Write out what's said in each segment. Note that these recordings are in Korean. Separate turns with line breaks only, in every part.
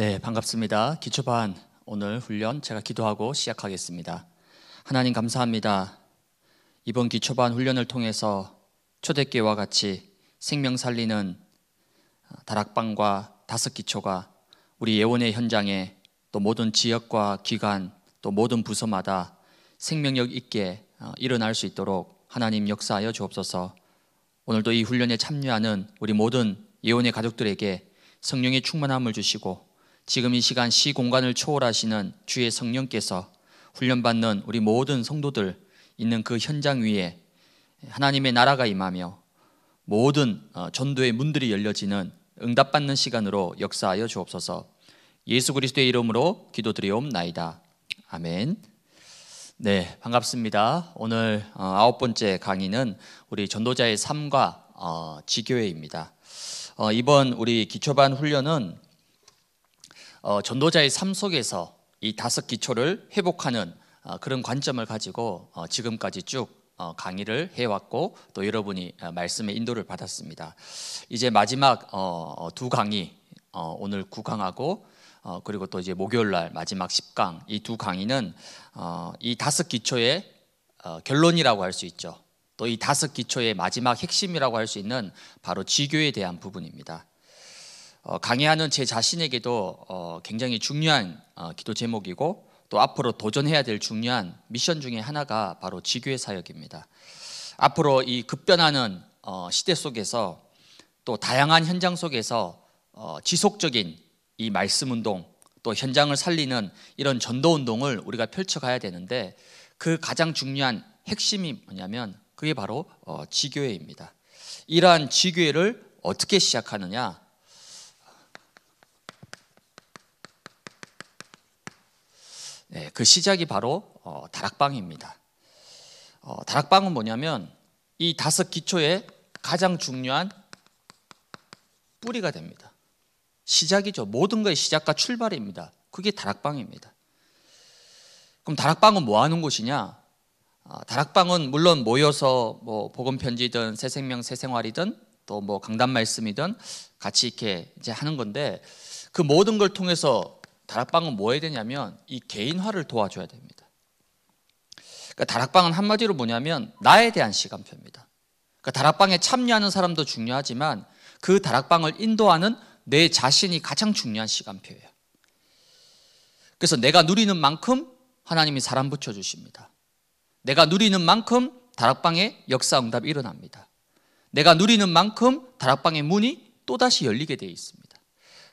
네, 반갑습니다. 기초반 오늘 훈련 제가 기도하고 시작하겠습니다. 하나님 감사합니다. 이번 기초반 훈련을 통해서 초대교회와 같이 생명 살리는 아, 다락방과 다섯 기초가 우리 예원의 현장에 또 모든 지역과 기관 또 모든 부서마다 생명력 있게 어, 일어날 수 있도록 하나님 역사하여 주옵소서. 오늘도 이 훈련에 참여하는 우리 모든 예원의 가족들에게 성령의 충만함을 주시고 지금 이 시간 시 공간을 초월하시는 주의 성령께서 훈련받는 우리 모든 성도들 있는 그 현장 위에 하나님의 나라가 임하며 모든 어, 전도의 문들이 열려지는 응답받는 시간으로 역사하여 주옵소서. 예수 그리스도의 이름으로 기도드리옵나이다. 아멘. 네, 반갑습니다. 오늘 어, 아홉 번째 강의는 우리 전도자의 삶과 어, 지교회입니다. 이번 우리 기초반 훈련은 어, 전도자의 삶 속에서 이 다섯 기초를 회복하는 어, 그런 관점을 가지고 어, 지금까지 쭉 어, 강의를 해왔고 또 여러분이 어, 말씀의 인도를 받았습니다. 이제 마지막 어, 어 두 강의 어, 오늘 구강하고 어, 그리고 또 이제 목요일 날 마지막 10강 이 두 강의는 어, 이 다섯 기초의 어, 결론이라고 할 수 있죠. 또 이 다섯 기초의 마지막 핵심이라고 할 수 있는 바로 지교에 대한 부분입니다. 어, 강의하는 제 자신에게도 어, 굉장히 중요한 어, 기도 제목이고 또 앞으로 도전해야 될 중요한 미션 중의 하나가 바로 지교의 사역입니다. 앞으로 이 급변하는 시대 속에서 또 다양한 현장 속에서 지속적인 이 말씀 운동 또 현장을 살리는 이런 전도 운동을 우리가 펼쳐가야 되는데 그 가장 중요한 핵심이 뭐냐면 그게 바로 지교회입니다. 이러한 지교회를 어떻게 시작하느냐 네, 그 시작이 바로 어, 다락방입니다. 어, 다락방은 뭐냐면 이 다섯 기초의 가장 중요한 뿌리가 됩니다. 시작이죠. 모든 것의 시작과 출발입니다. 그게 다락방입니다. 그럼 다락방은 뭐 하는 곳이냐? 아, 다락방은 물론 모여서 뭐 복음 편지든 새 생명 새 생활이든 또 뭐 강단 말씀이든 같이 이렇게 이제 하는 건데 그 모든 걸 통해서 다락방은 뭐 해야 되냐면 이 개인화를 도와줘야 됩니다. 그러니까 다락방은 한마디로 뭐냐면 나에 대한 시간표입니다. 그러니까 다락방에 참여하는 사람도 중요하지만 그 다락방을 인도하는 내 자신이 가장 중요한 시간표예요. 그래서 내가 누리는 만큼 하나님이 사람 붙여주십니다. 내가 누리는 만큼 다락방에 역사응답이 일어납니다. 내가 누리는 만큼 다락방의 문이 또다시 열리게 되어 있습니다.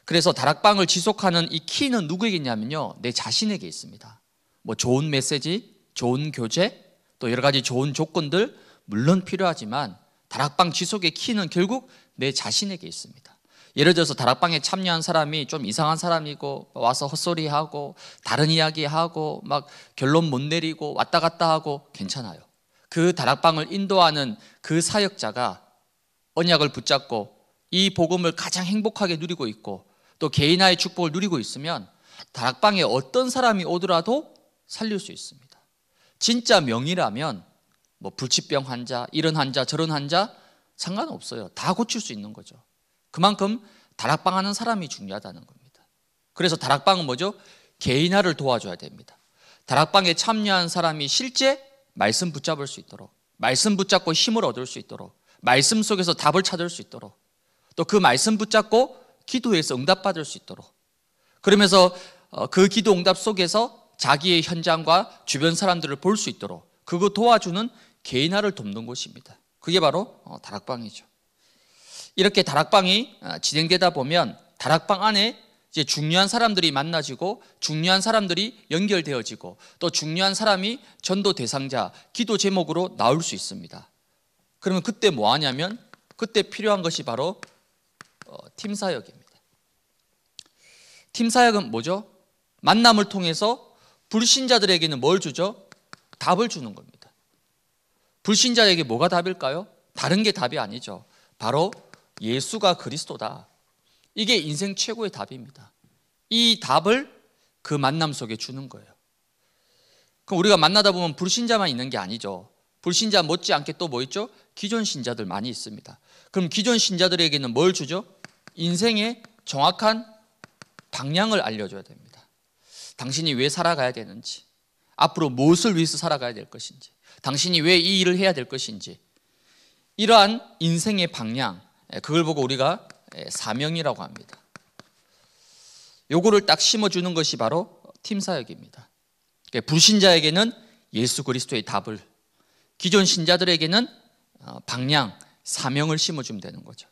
그래서 다락방을 지속하는 이 키는 누구에게냐면요. 내 자신에게 있습니다. 뭐 좋은 메시지, 좋은 교재또 여러 가지 좋은 조건들 물론 필요하지만 다락방 지속의 키는 결국 내 자신에게 있습니다. 예를 들어서 다락방에 참여한 사람이 좀 이상한 사람이고 와서 헛소리하고 다른 이야기하고 막 결론 못 내리고 왔다 갔다 하고 괜찮아요. 그 다락방을 인도하는 그 사역자가 언약을 붙잡고 이 복음을 가장 행복하게 누리고 있고 또 개인화의 축복을 누리고 있으면 다락방에 어떤 사람이 오더라도 살릴 수 있습니다. 진짜 명의라면 뭐 불치병 환자, 이런 환자, 저런 환자 상관없어요. 다 고칠 수 있는 거죠. 그만큼 다락방 하는 사람이 중요하다는 겁니다. 그래서 다락방은 뭐죠? 개인화를 도와줘야 됩니다. 다락방에 참여한 사람이 실제 말씀 붙잡을 수 있도록, 말씀 붙잡고 힘을 얻을 수 있도록, 말씀 속에서 답을 찾을 수 있도록, 또 그 말씀 붙잡고 기도에서 응답받을 수 있도록 그러면서 어, 그 기도 응답 속에서 자기의 현장과 주변 사람들을 볼 수 있도록 그거 도와주는 개인화를 돕는 곳입니다. 그게 바로 어, 다락방이죠. 이렇게 다락방이 어, 진행되다 보면 다락방 안에 이제 중요한 사람들이 만나지고 중요한 사람들이 연결되어지고 또 중요한 사람이 전도 대상자 기도 제목으로 나올 수 있습니다. 그러면 그때 뭐 하냐면 그때 필요한 것이 바로 어, 팀 사역입니다. 팀 사역은 뭐죠? 만남을 통해서 불신자들에게는 뭘 주죠? 답을 주는 겁니다. 불신자에게 뭐가 답일까요? 다른 게 답이 아니죠. 바로 예수가 그리스도다. 이게 인생 최고의 답입니다. 이 답을 그 만남 속에 주는 거예요. 그럼 우리가 만나다 보면 불신자만 있는 게 아니죠. 불신자 못지않게 또 뭐 있죠? 기존 신자들 많이 있습니다. 그럼 기존 신자들에게는 뭘 주죠? 인생의 정확한 방향을 알려줘야 됩니다. 당신이 왜 살아가야 되는지, 앞으로 무엇을 위해서 살아가야 될 것인지, 당신이 왜 이 일을 해야 될 것인지, 이러한 인생의 방향, 예, 그걸 보고 우리가 예, 사명이라고 합니다. 요거를 딱 심어주는 것이 바로 팀 사역입니다. 그러니까 불신자에게는 예수 그리스도의 답을, 기존 신자들에게는 어, 방향, 사명을 심어주면 되는 거죠.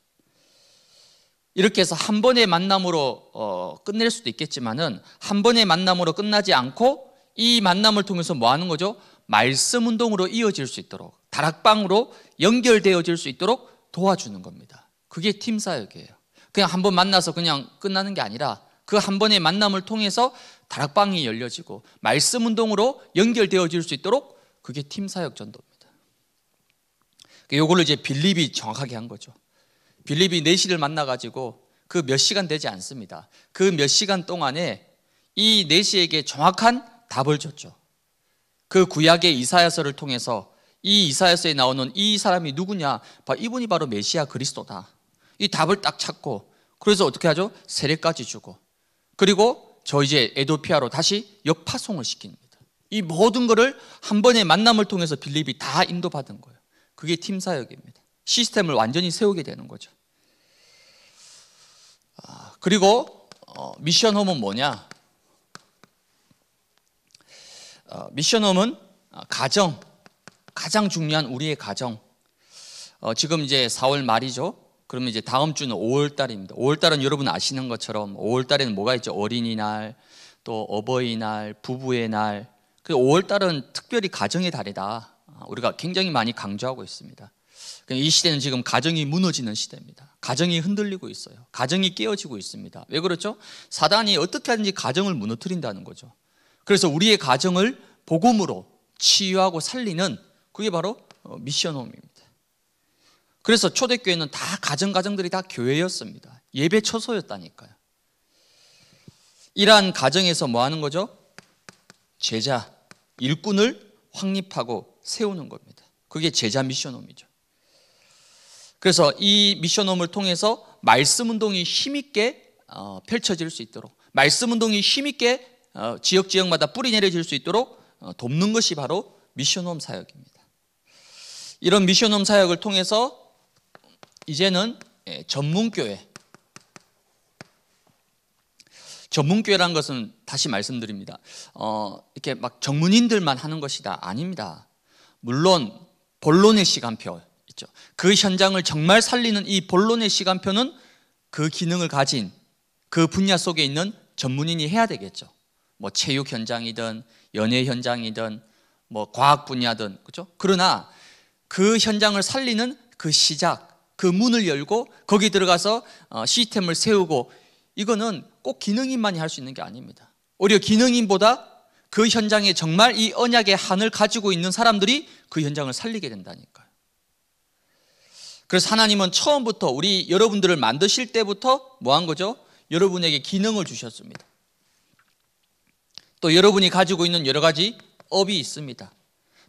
이렇게 해서 한 번의 만남으로 어, 끝낼 수도 있겠지만은 한 번의 만남으로 끝나지 않고 이 만남을 통해서 뭐 하는 거죠? 말씀 운동으로 이어질 수 있도록 다락방으로 연결되어질 수 있도록 도와주는 겁니다. 그게 팀 사역이에요. 그냥 한 번 만나서 그냥 끝나는 게 아니라 그 한 번의 만남을 통해서 다락방이 열려지고 말씀 운동으로 연결되어질 수 있도록 그게 팀 사역 전도입니다. 그 요걸 이제 빌립이 정확하게 한 거죠. 빌립이 내시를 네 만나가지고 그 몇 시간 되지 않습니다. 그 몇 시간 동안에 이 내시에게 네 정확한 답을 줬죠. 그 구약의 이사야서를 통해서 이 이사야서에 나오는 이 사람이 누구냐? 이분이 바로 메시아 그리스도다. 이 답을 딱 찾고 그래서 어떻게 하죠? 세례까지 주고 그리고 저 이제 에도피아로 다시 역파송을 시킵니다. 이 모든 것을 한 번의 만남을 통해서 빌립이 다 인도받은 거예요. 그게 팀 사역입니다. 시스템을 완전히 세우게 되는 거죠. 아, 그리고 어, 미션 홈은 뭐냐? 어, 미션 홈은 아, 가정, 가장 중요한 우리의 가정. 어, 지금 이제 4월 말이죠. 그러면 이제 다음 주는 5월 달입니다. 5월 달은 여러분 아시는 것처럼 5월 달에는 뭐가 있죠? 어린이날, 또 어버이날, 부부의 날. 5월 그 달은 특별히 가정의 달이다. 아, 우리가 굉장히 많이 강조하고 있습니다. 그러니까 이 시대는 지금 가정이 무너지는 시대입니다. 가정이 흔들리고 있어요. 가정이 깨어지고 있습니다. 왜 그렇죠? 사단이 어떻게 하든지 가정을 무너뜨린다는 거죠. 그래서 우리의 가정을 복음으로 치유하고 살리는 그게 바로 어, 미션홈입니다. 그래서 초대교회는 다 가정 가정들이 다 교회였습니다. 예배 처소였다니까요. 이러한 가정에서 뭐 하는 거죠? 제자, 일꾼을 확립하고 세우는 겁니다. 그게 제자 미션홈이죠. 그래서 이 미션홈을 통해서 말씀 운동이 힘있게 어, 펼쳐질 수 있도록 말씀 운동이 힘있게 어, 지역 지역마다 뿌리 내려질 수 있도록 어, 돕는 것이 바로 미션홈 사역입니다. 이런 미션홈 사역을 통해서 이제는 예, 전문교회 전문교회란 것은 다시 말씀드립니다. 어, 이렇게 막 전문인들만 하는 것이다 아닙니다. 물론 본론의 시간표 그렇죠? 그 현장을 정말 살리는 이 본론의 시간표는 그 기능을 가진 그 분야 속에 있는 전문인이 해야 되겠죠. 뭐 체육 현장이든 연예 현장이든 뭐 과학 분야든 그렇죠? 그러나 그 현장을 살리는 그 시작, 그 문을 열고 거기 들어가서 어, 시스템을 세우고 이거는 꼭 기능인만이 할 수 있는 게 아닙니다. 오히려 기능인보다 그 현장에 정말 이 언약의 한을 가지고 있는 사람들이 그 현장을 살리게 된다니까. 그래서 하나님은 처음부터 우리 여러분들을 만드실 때부터 뭐 한 거죠? 여러분에게 기능을 주셨습니다. 또 여러분이 가지고 있는 여러 가지 업이 있습니다.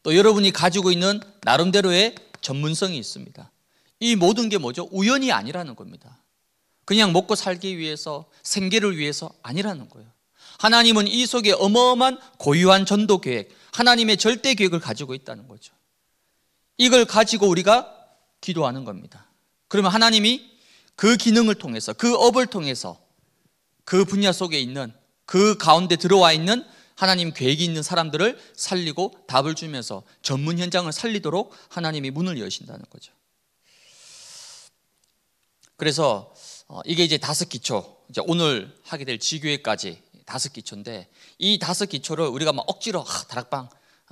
또 여러분이 가지고 있는 나름대로의 전문성이 있습니다. 이 모든 게 뭐죠? 우연이 아니라는 겁니다. 그냥 먹고 살기 위해서 생계를 위해서 아니라는 거예요. 하나님은 이 속에 어마어마한 고유한 전도 계획, 하나님의 절대 계획을 가지고 있다는 거죠. 이걸 가지고 우리가 기도하는 겁니다. 그러면 하나님이 그 기능을 통해서 그 업을 통해서 그 분야 속에 있는 그 가운데 들어와 있는 하나님 계획이 있는 사람들을 살리고 답을 주면서 전문 현장을 살리도록 하나님이 문을 여신다는 거죠. 그래서 어, 이게 이제 다섯 기초, 이제 오늘 하게 될 지교회까지 다섯 기초인데 이 다섯 기초를 우리가 막 억지로 아, 다락방,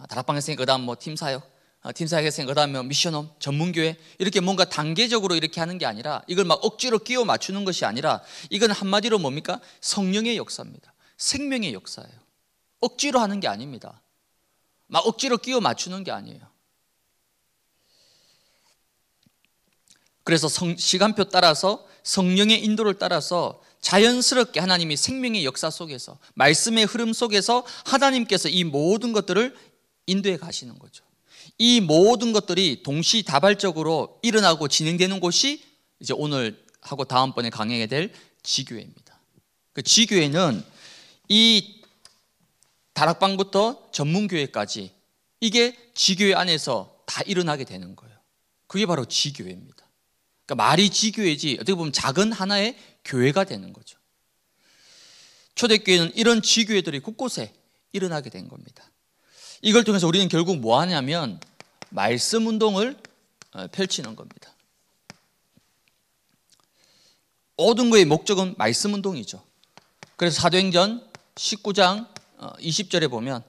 다락방 했으니까 그다음 뭐 팀 사역, 아, 팀사에서 그다음에 미션홈 전문교회 이렇게 뭔가 단계적으로 이렇게 하는 게 아니라 이걸 막 억지로 끼워 맞추는 것이 아니라 이건 한마디로 뭡니까 성령의 역사입니다 생명의 역사예요 억지로 하는 게 아닙니다 막 억지로 끼워 맞추는 게 아니에요 그래서 성, 시간표 따라서 성령의 인도를 따라서 자연스럽게 하나님이 생명의 역사 속에서 말씀의 흐름 속에서 하나님께서 이 모든 것들을 인도해 가시는 거죠 이 모든 것들이 동시다발적으로 일어나고 진행되는 곳이 이제 오늘 하고 다음번에 강행해야될 지교회입니다. 그 지교회는 이 다락방부터 전문교회까지 이게 지교회 안에서 다 일어나게 되는 거예요. 그게 바로 지교회입니다. 그러니까 말이 지교회지 어떻게 보면 작은 하나의 교회가 되는 거죠. 초대교회는 이런 지교회들이 곳곳에 일어나게 된 겁니다. 이걸 통해서 우리는 결국 뭐 하냐면 말씀 운동을 어, 펼치는 겁니다. 모든 거의 목적은 말씀 운동이죠. 그래서 사도행전 19장 20절에 어, 보면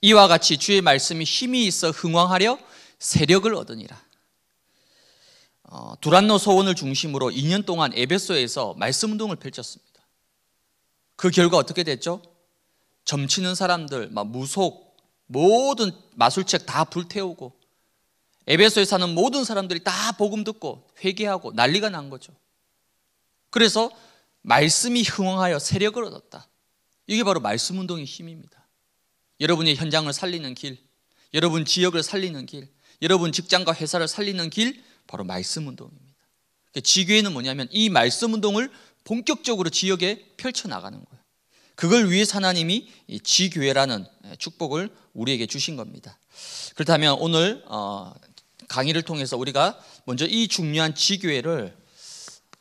이와 같이 주의 말씀이 힘이 있어 흥왕하려 세력을 얻으니라. 어, 두란노 소원을 중심으로 2년 동안 에베소에서 말씀 운동을 펼쳤습니다. 그 결과 어떻게 됐죠? 점치는 사람들, 막 무속, 모든 마술책 다 불태우고 에베소에 사는 모든 사람들이 다 복음 듣고 회개하고 난리가 난 거죠. 그래서 말씀이 흥황하여 세력을 얻었다. 이게 바로 말씀 운동의 힘입니다. 여러분이 현장을 살리는 길, 여러분 지역을 살리는 길, 여러분 직장과 회사를 살리는 길 바로 말씀 운동입니다. 그러니까 지교회는 뭐냐면 이 말씀 운동을 본격적으로 지역에 펼쳐 나가는 거예요. 그걸 위해 하나님이 지교회라는 축복을 우리에게 주신 겁니다. 그렇다면 오늘 어, 강의를 통해서 우리가 먼저 이 중요한 지교회를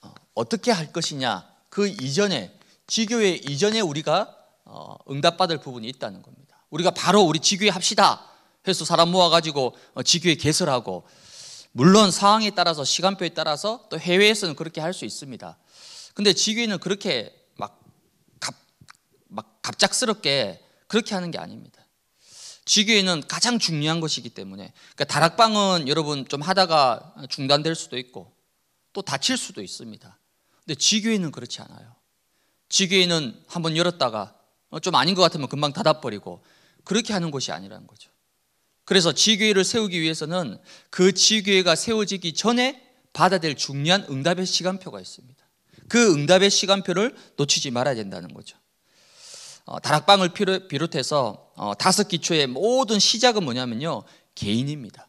어, 어떻게 할 것이냐 그 이전에 지교회 이전에 우리가 어, 응답받을 부분이 있다는 겁니다. 우리가 바로 우리 지교회 합시다 해서 사람 모아가지고 지교회 개설하고 물론 상황에 따라서 시간표에 따라서 또 해외에서는 그렇게 할 수 있습니다. 근데 지교회는 그렇게 막, 갑, 막 갑작스럽게 그렇게 하는 게 아닙니다. 지교회는 가장 중요한 것이기 때문에 그러니까 다락방은 여러분 좀 하다가 중단될 수도 있고 또 다칠 수도 있습니다. 근데 지교회는 그렇지 않아요. 지교회는 한번 열었다가 어, 좀 아닌 것 같으면 금방 닫아버리고 그렇게 하는 것이 아니라는 거죠. 그래서 지교회를 세우기 위해서는 그 지교회가 세워지기 전에 받아들 중요한 응답의 시간표가 있습니다. 그 응답의 시간표를 놓치지 말아야 된다는 거죠. 어, 다락방을 비롯해서 어, 다섯 기초의 모든 시작은 뭐냐면요. 개인입니다.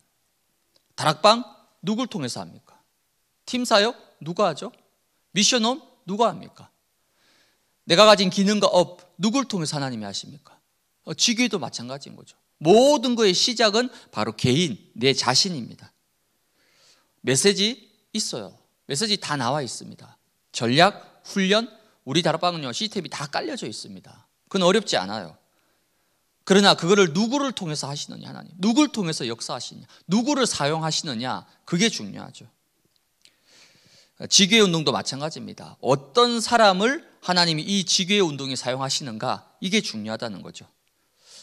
다락방 누굴 통해서 합니까? 팀 사역 누가 하죠? 미션홈 누가 합니까? 내가 가진 기능과 업 누굴 통해서 하나님이 하십니까? 어, 지기도 마찬가지인 거죠. 모든 것의 시작은 바로 개인, 내 자신입니다. 메시지 있어요. 메시지 다 나와 있습니다. 전략, 훈련, 우리 다락방은요 시스템이 다 깔려져 있습니다. 그건 어렵지 않아요. 그러나 그거를 누구를 통해서 하시느냐 하나님. 누구를 통해서 역사하시느냐. 누구를 사용하시느냐. 그게 중요하죠. 지교의 운동도 마찬가지입니다. 어떤 사람을 하나님이 이 지교의 운동에 사용하시는가 이게 중요하다는 거죠.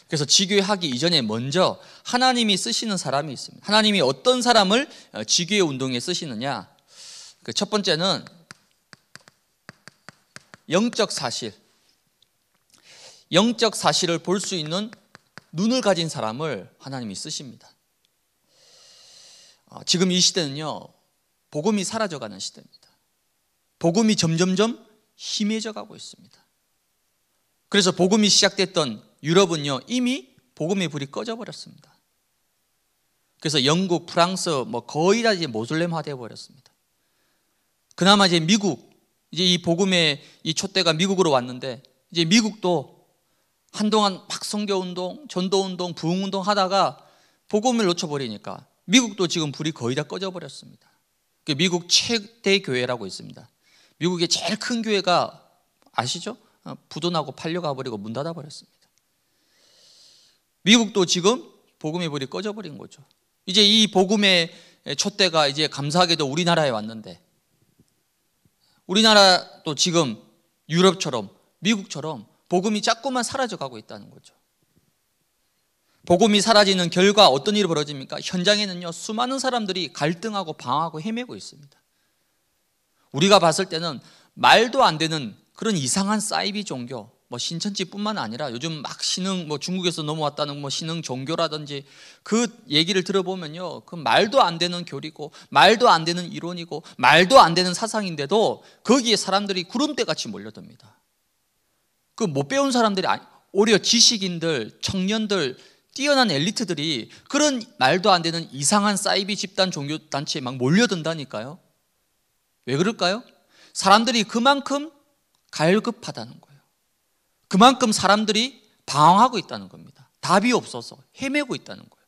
그래서 지교하기 이전에 먼저 하나님이 쓰시는 사람이 있습니다. 하나님이 어떤 사람을 어, 지교의 운동에 쓰시느냐. 그첫 번째는 영적 사실. 영적 사실을 볼 수 있는 눈을 가진 사람을 하나님이 쓰십니다. 아, 지금 이 시대는요, 복음이 사라져가는 시대입니다. 복음이 점점점 희미해져 가고 있습니다. 그래서 복음이 시작됐던 유럽은요, 이미 복음의 불이 꺼져버렸습니다. 그래서 영국, 프랑스, 뭐 거의 다 이제 모슬렘화 되어버렸습니다. 그나마 이제 미국, 이제 이 복음의 이 촛대가 미국으로 왔는데, 이제 미국도 한동안 막 성교 운동, 전도 운동, 부흥 운동 하다가 복음을 놓쳐버리니까 미국도 지금 불이 거의 다 꺼져버렸습니다. 그러니까 미국 최대 교회라고 있습니다. 미국의 제일 큰 교회가 아시죠? 어, 부도나고 팔려가 버리고 문 닫아 버렸습니다. 미국도 지금 복음의 불이 꺼져 버린 거죠. 이제 이 복음의 촛대가 이제 감사하게도 우리나라에 왔는데 우리나라도 지금 유럽처럼 미국처럼 복음이 자꾸만 사라져가고 있다는 거죠. 복음이 사라지는 결과 어떤 일이 벌어집니까? 현장에는요, 수많은 사람들이 갈등하고 방하고 헤매고 있습니다. 우리가 봤을 때는 말도 안 되는 그런 이상한 사이비 종교, 뭐 신천지뿐만 아니라 요즘 막 신흥 뭐 중국에서 넘어왔다는 뭐 신흥 종교라든지 그 얘기를 들어보면요. 그 말도 안 되는 교리고 말도 안 되는 이론이고 말도 안 되는 사상인데도 거기에 사람들이 구름대 같이 몰려듭니다. 그못 배운 사람들이 아니, 오히려 지식인들, 청년들, 뛰어난 엘리트들이 그런 말도 안 되는 이상한 사이비 집단 종교 단체에 막 몰려든다니까요. 왜 그럴까요? 사람들이 그만큼 갈급하다는 거예요. 그만큼 사람들이 방황하고 있다는 겁니다. 답이 없어서 헤매고 있다는 거예요.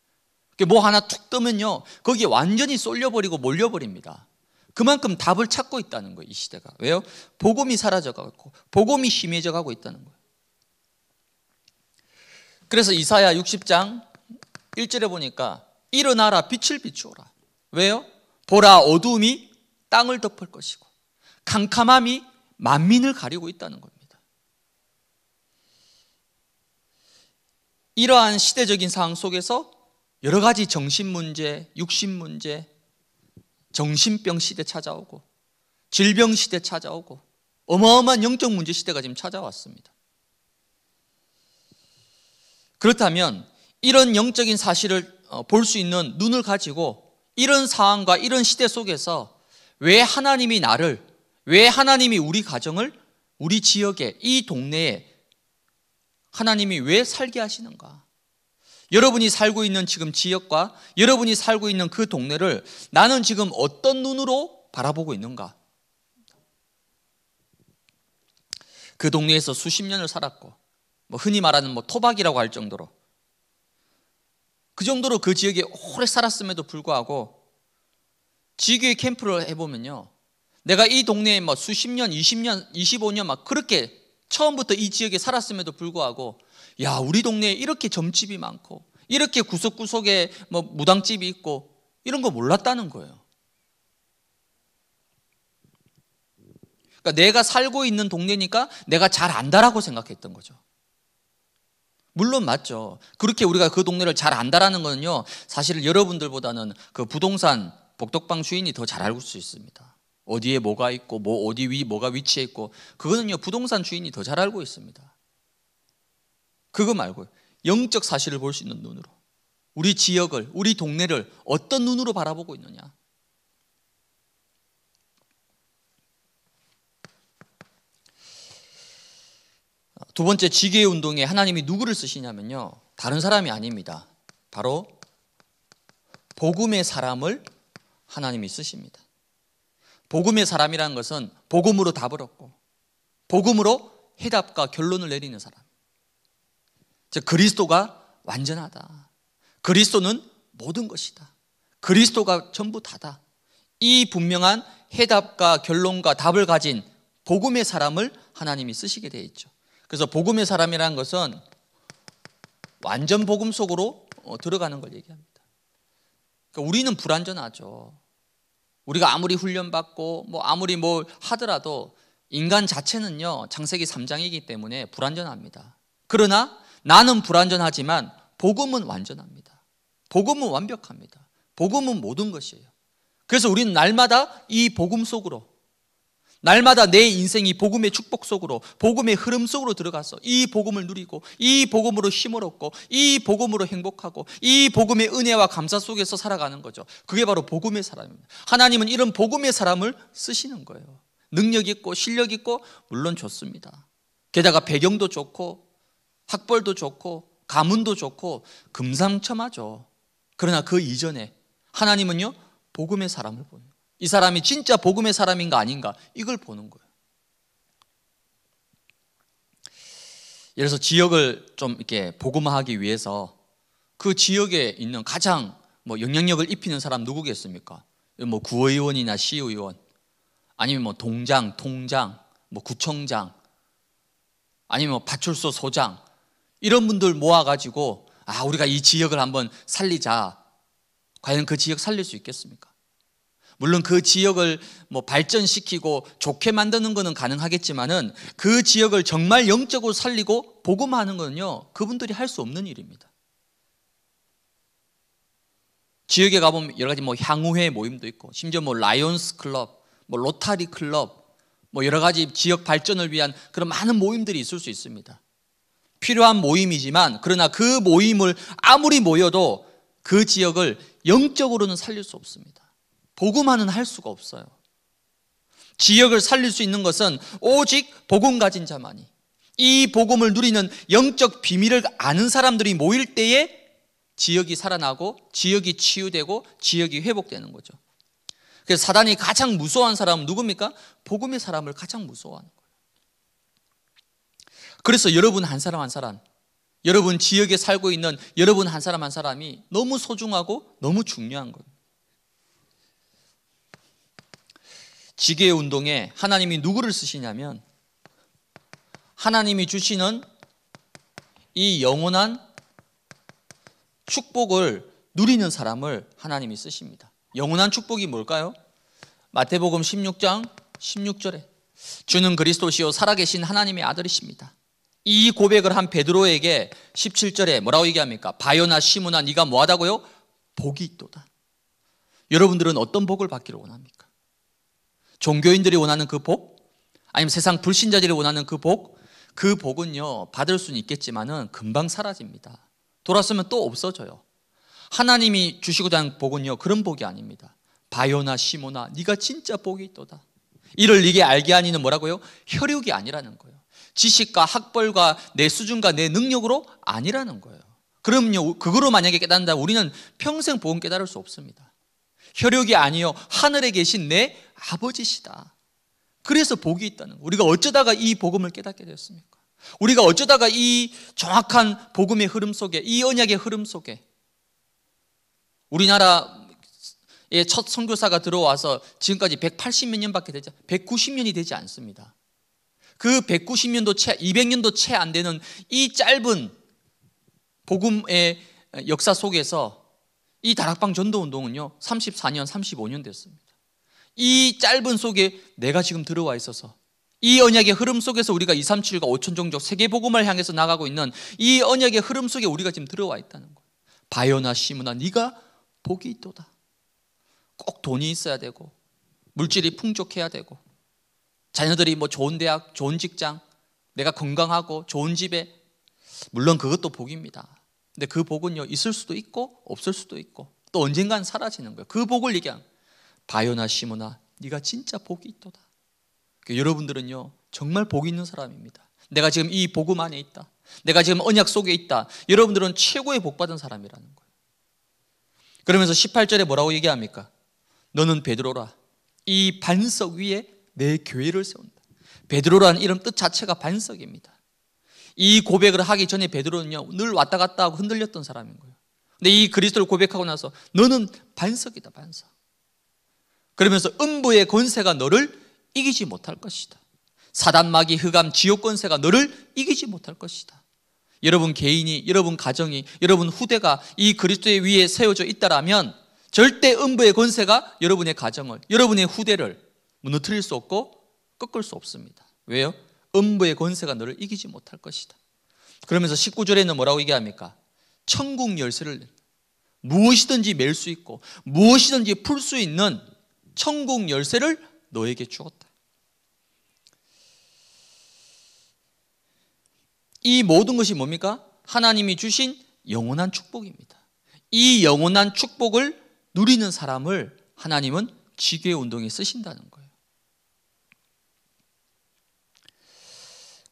뭐 하나 툭 뜨면요. 거기에 완전히 쏠려버리고 몰려버립니다. 그만큼 답을 찾고 있다는 거예요, 이 시대가. 왜요? 복음이 사라져가고 복음이 심해져가고 있다는 거예요. 그래서 이사야 60장 1절에 보니까 일어나라 빛을 비추어라. 왜요? 보라 어둠이 땅을 덮을 것이고 캄캄함이 만민을 가리고 있다는 겁니다. 이러한 시대적인 상황 속에서 여러 가지 정신 문제, 육신 문제, 정신병 시대 찾아오고 질병 시대 찾아오고 어마어마한 영적 문제 시대가 지금 찾아왔습니다. 그렇다면 이런 영적인 사실을 어, 볼수 있는 눈을 가지고 이런 상황과 이런 시대 속에서 왜 하나님이 나를, 왜 하나님이 우리 가정을, 우리 지역에, 이 동네에 하나님이 왜 살게 하시는가? 여러분이 살고 있는 지금 지역과 여러분이 살고 있는 그 동네를 나는 지금 어떤 눈으로 바라보고 있는가? 그 동네에서 수십 년을 살았고 뭐 흔히 말하는 뭐 토박이라고 할 정도로 그 정도로 그 지역에 오래 살았음에도 불구하고 지교의 캠프를 해보면요 내가 이 동네에 뭐 수십 년, 20년, 25년 막 그렇게 처음부터 이 지역에 살았음에도 불구하고 야, 우리 동네에 이렇게 점집이 많고 이렇게 구석구석에 뭐 무당집이 있고 이런 거 몰랐다는 거예요. 그러니까 내가 살고 있는 동네니까 내가 잘 안다라고 생각했던 거죠. 물론 맞죠. 그렇게 우리가 그 동네를 잘 안다라는 거는요. 사실 여러분들보다는 그 부동산 복덕방 주인이 더 잘 알고 수 있습니다. 어디에 뭐가 있고 뭐 어디 위 뭐가 위치해 있고 그거는요. 부동산 주인이 더 잘 알고 있습니다. 그거 말고요. 영적 사실을 볼 수 있는 눈으로. 우리 지역을, 우리 동네를 어떤 눈으로 바라보고 있느냐. 두 번째 지계 운동에 하나님이 누구를 쓰시냐면요. 다른 사람이 아닙니다. 바로 복음의 사람을 하나님이 쓰십니다. 복음의 사람이라는 것은 복음으로 답을 얻고 복음으로 해답과 결론을 내리는 사람. 그리스도가 완전하다. 그리스도는 모든 것이다. 그리스도가 전부 다다. 이 분명한 해답과 결론과 답을 가진 복음의 사람을 하나님이 쓰시게 되어 있죠. 그래서 복음의 사람이라는 것은 완전 복음 속으로 어, 들어가는 걸 얘기합니다. 그러니까 우리는 불완전하죠. 우리가 아무리 훈련받고 뭐 아무리 뭘 하더라도 인간 자체는요, 창세기 3장이기 때문에 불완전합니다. 그러나 나는 불완전하지만 복음은 완전합니다. 복음은 완벽합니다. 복음은 모든 것이에요. 그래서 우리는 날마다 이 복음 속으로 날마다 내 인생이 복음의 축복 속으로 복음의 흐름 속으로 들어가서 이 복음을 누리고 이 복음으로 힘을 얻고 이 복음으로 행복하고 이 복음의 은혜와 감사 속에서 살아가는 거죠. 그게 바로 복음의 사람입니다. 하나님은 이런 복음의 사람을 쓰시는 거예요. 능력 있고 실력 있고 물론 좋습니다. 게다가 배경도 좋고 학벌도 좋고 가문도 좋고 금상첨화죠. 그러나 그 이전에 하나님은요 복음의 사람을 보는 거예요. 이 사람이 진짜 복음의 사람인가 아닌가 이걸 보는 거예요. 예를 들어서 지역을 좀 이렇게 복음화하기 위해서 그 지역에 있는 가장 뭐 영향력을 입히는 사람 누구겠습니까? 뭐 구의원이나 시의원 아니면 뭐 동장, 통장, 뭐 구청장 아니면 뭐 파출소 소장 이런 분들 모아가지고 아 우리가 이 지역을 한번 살리자. 과연 그 지역 살릴 수 있겠습니까? 물론 그 지역을 뭐 발전시키고 좋게 만드는 것은 가능하겠지만은 그 지역을 정말 영적으로 살리고 복음하는 것은요 그분들이 할 수 없는 일입니다. 지역에 가보면 여러 가지 뭐 향후회 모임도 있고 심지어 뭐 라이온스 클럽, 뭐 로타리 클럽, 뭐 여러 가지 지역 발전을 위한 그런 많은 모임들이 있을 수 있습니다. 필요한 모임이지만 그러나 그 모임을 아무리 모여도 그 지역을 영적으로는 살릴 수 없습니다. 복음화는 할 수가 없어요. 지역을 살릴 수 있는 것은 오직 복음 가진 자만이 이 복음을 누리는 영적 비밀을 아는 사람들이 모일 때에 지역이 살아나고 지역이 치유되고 지역이 회복되는 거죠. 그래서 사단이 가장 무서워하 사람은 누굽니까? 복음의 사람을 가장 무서워하는 거예요. 그래서 여러분 한 사람 한 사람, 여러분 지역에 살고 있는 여러분 한 사람 한 사람이 너무 소중하고 너무 중요한 거예요. 지계 운동에 하나님이 누구를 쓰시냐면 하나님이 주시는 이 영원한 축복을 누리는 사람을 하나님이 쓰십니다. 영원한 축복이 뭘까요? 마태복음 16장 16절에 주는 그리스도시요 살아계신 하나님의 아들이십니다. 이 고백을 한 베드로에게 17절에 뭐라고 얘기합니까? 바요나 시무나 네가 뭐하다고요? 복이 있도다. 여러분들은 어떤 복을 받기를 원합니까? 종교인들이 원하는 그 복? 아니면 세상 불신자들이 원하는 그 복? 그 복은요 받을 수는 있겠지만은 금방 사라집니다. 돌았으면 또 없어져요. 하나님이 주시고자 하는 복은요 그런 복이 아닙니다. 바요나 시모나 네가 진짜 복이 있도다. 이를 네게 알게 하니는 뭐라고요? 혈육이 아니라는 거예요. 지식과 학벌과 내 수준과 내 능력으로 아니라는 거예요. 그럼요, 그거로 만약에 깨닫는다 우리는 평생 보험 깨달을 수 없습니다. 혈육이 아니요 하늘에 계신 내 아버지시다. 그래서 복이 있다는 거. 우리가 어쩌다가 이 복음을 깨닫게 되었습니까? 우리가 어쩌다가 이 정확한 복음의 흐름 속에 이 언약의 흐름 속에 우리나라의 첫 선교사가 들어와서 지금까지 180 몇 년밖에 되지 190년이 되지 않습니다. 그 190년도 채 200년도 채 안 되는 이 짧은 복음의 역사 속에서 이 다락방 전도 운동은요. 34년, 35년 됐습니다. 이 짧은 속에 내가 지금 들어와 있어서 이 언약의 흐름 속에서 우리가 237과 5천 종족 세계 복음을 향해서 나가고 있는 이 언약의 흐름 속에 우리가 지금 들어와 있다는 거예요. 바요나 시므나 네가 복이 있도다. 꼭 돈이 있어야 되고 물질이 풍족해야 되고 자녀들이 뭐 좋은 대학, 좋은 직장, 내가 건강하고 좋은 집에 물론 그것도 복입니다. 근데 그 복은요 있을 수도 있고 없을 수도 있고 또 언젠간 사라지는 거예요. 그 복을 얘기한 바요나 시모나 네가 진짜 복이 있도다. 그러니까 여러분들은요 정말 복이 있는 사람입니다. 내가 지금 이 복음 안에 있다. 내가 지금 언약 속에 있다. 여러분들은 최고의 복 받은 사람이라는 거예요. 그러면서 18절에 뭐라고 얘기합니까? 너는 베드로라. 이 반석 위에 내 교회를 세운다. 베드로라는 이름 뜻 자체가 반석입니다. 이 고백을 하기 전에 베드로는요 늘 왔다 갔다 하고 흔들렸던 사람인 거예요. 근데 이 그리스도를 고백하고 나서 너는 반석이다 반석. 그러면서 음부의 권세가 너를 이기지 못할 것이다. 사단 마귀 흑암 지옥 권세가 너를 이기지 못할 것이다. 여러분 개인이 여러분 가정이 여러분 후대가 이 그리스도의 위에 세워져 있다라면 절대 음부의 권세가 여러분의 가정을 여러분의 후대를 무너뜨릴 수 없고 꺾을 수 없습니다. 왜요? 음부의 권세가 너를 이기지 못할 것이다. 그러면서 19절에는 뭐라고 얘기합니까? 천국 열쇠를 무엇이든지 맬수 있고 무엇이든지 풀 수 있는 천국 열쇠를 너에게 주었다. 이 모든 것이 뭡니까? 하나님이 주신 영원한 축복입니다. 이 영원한 축복을 누리는 사람을 하나님은 지계 운동에 쓰신다는 거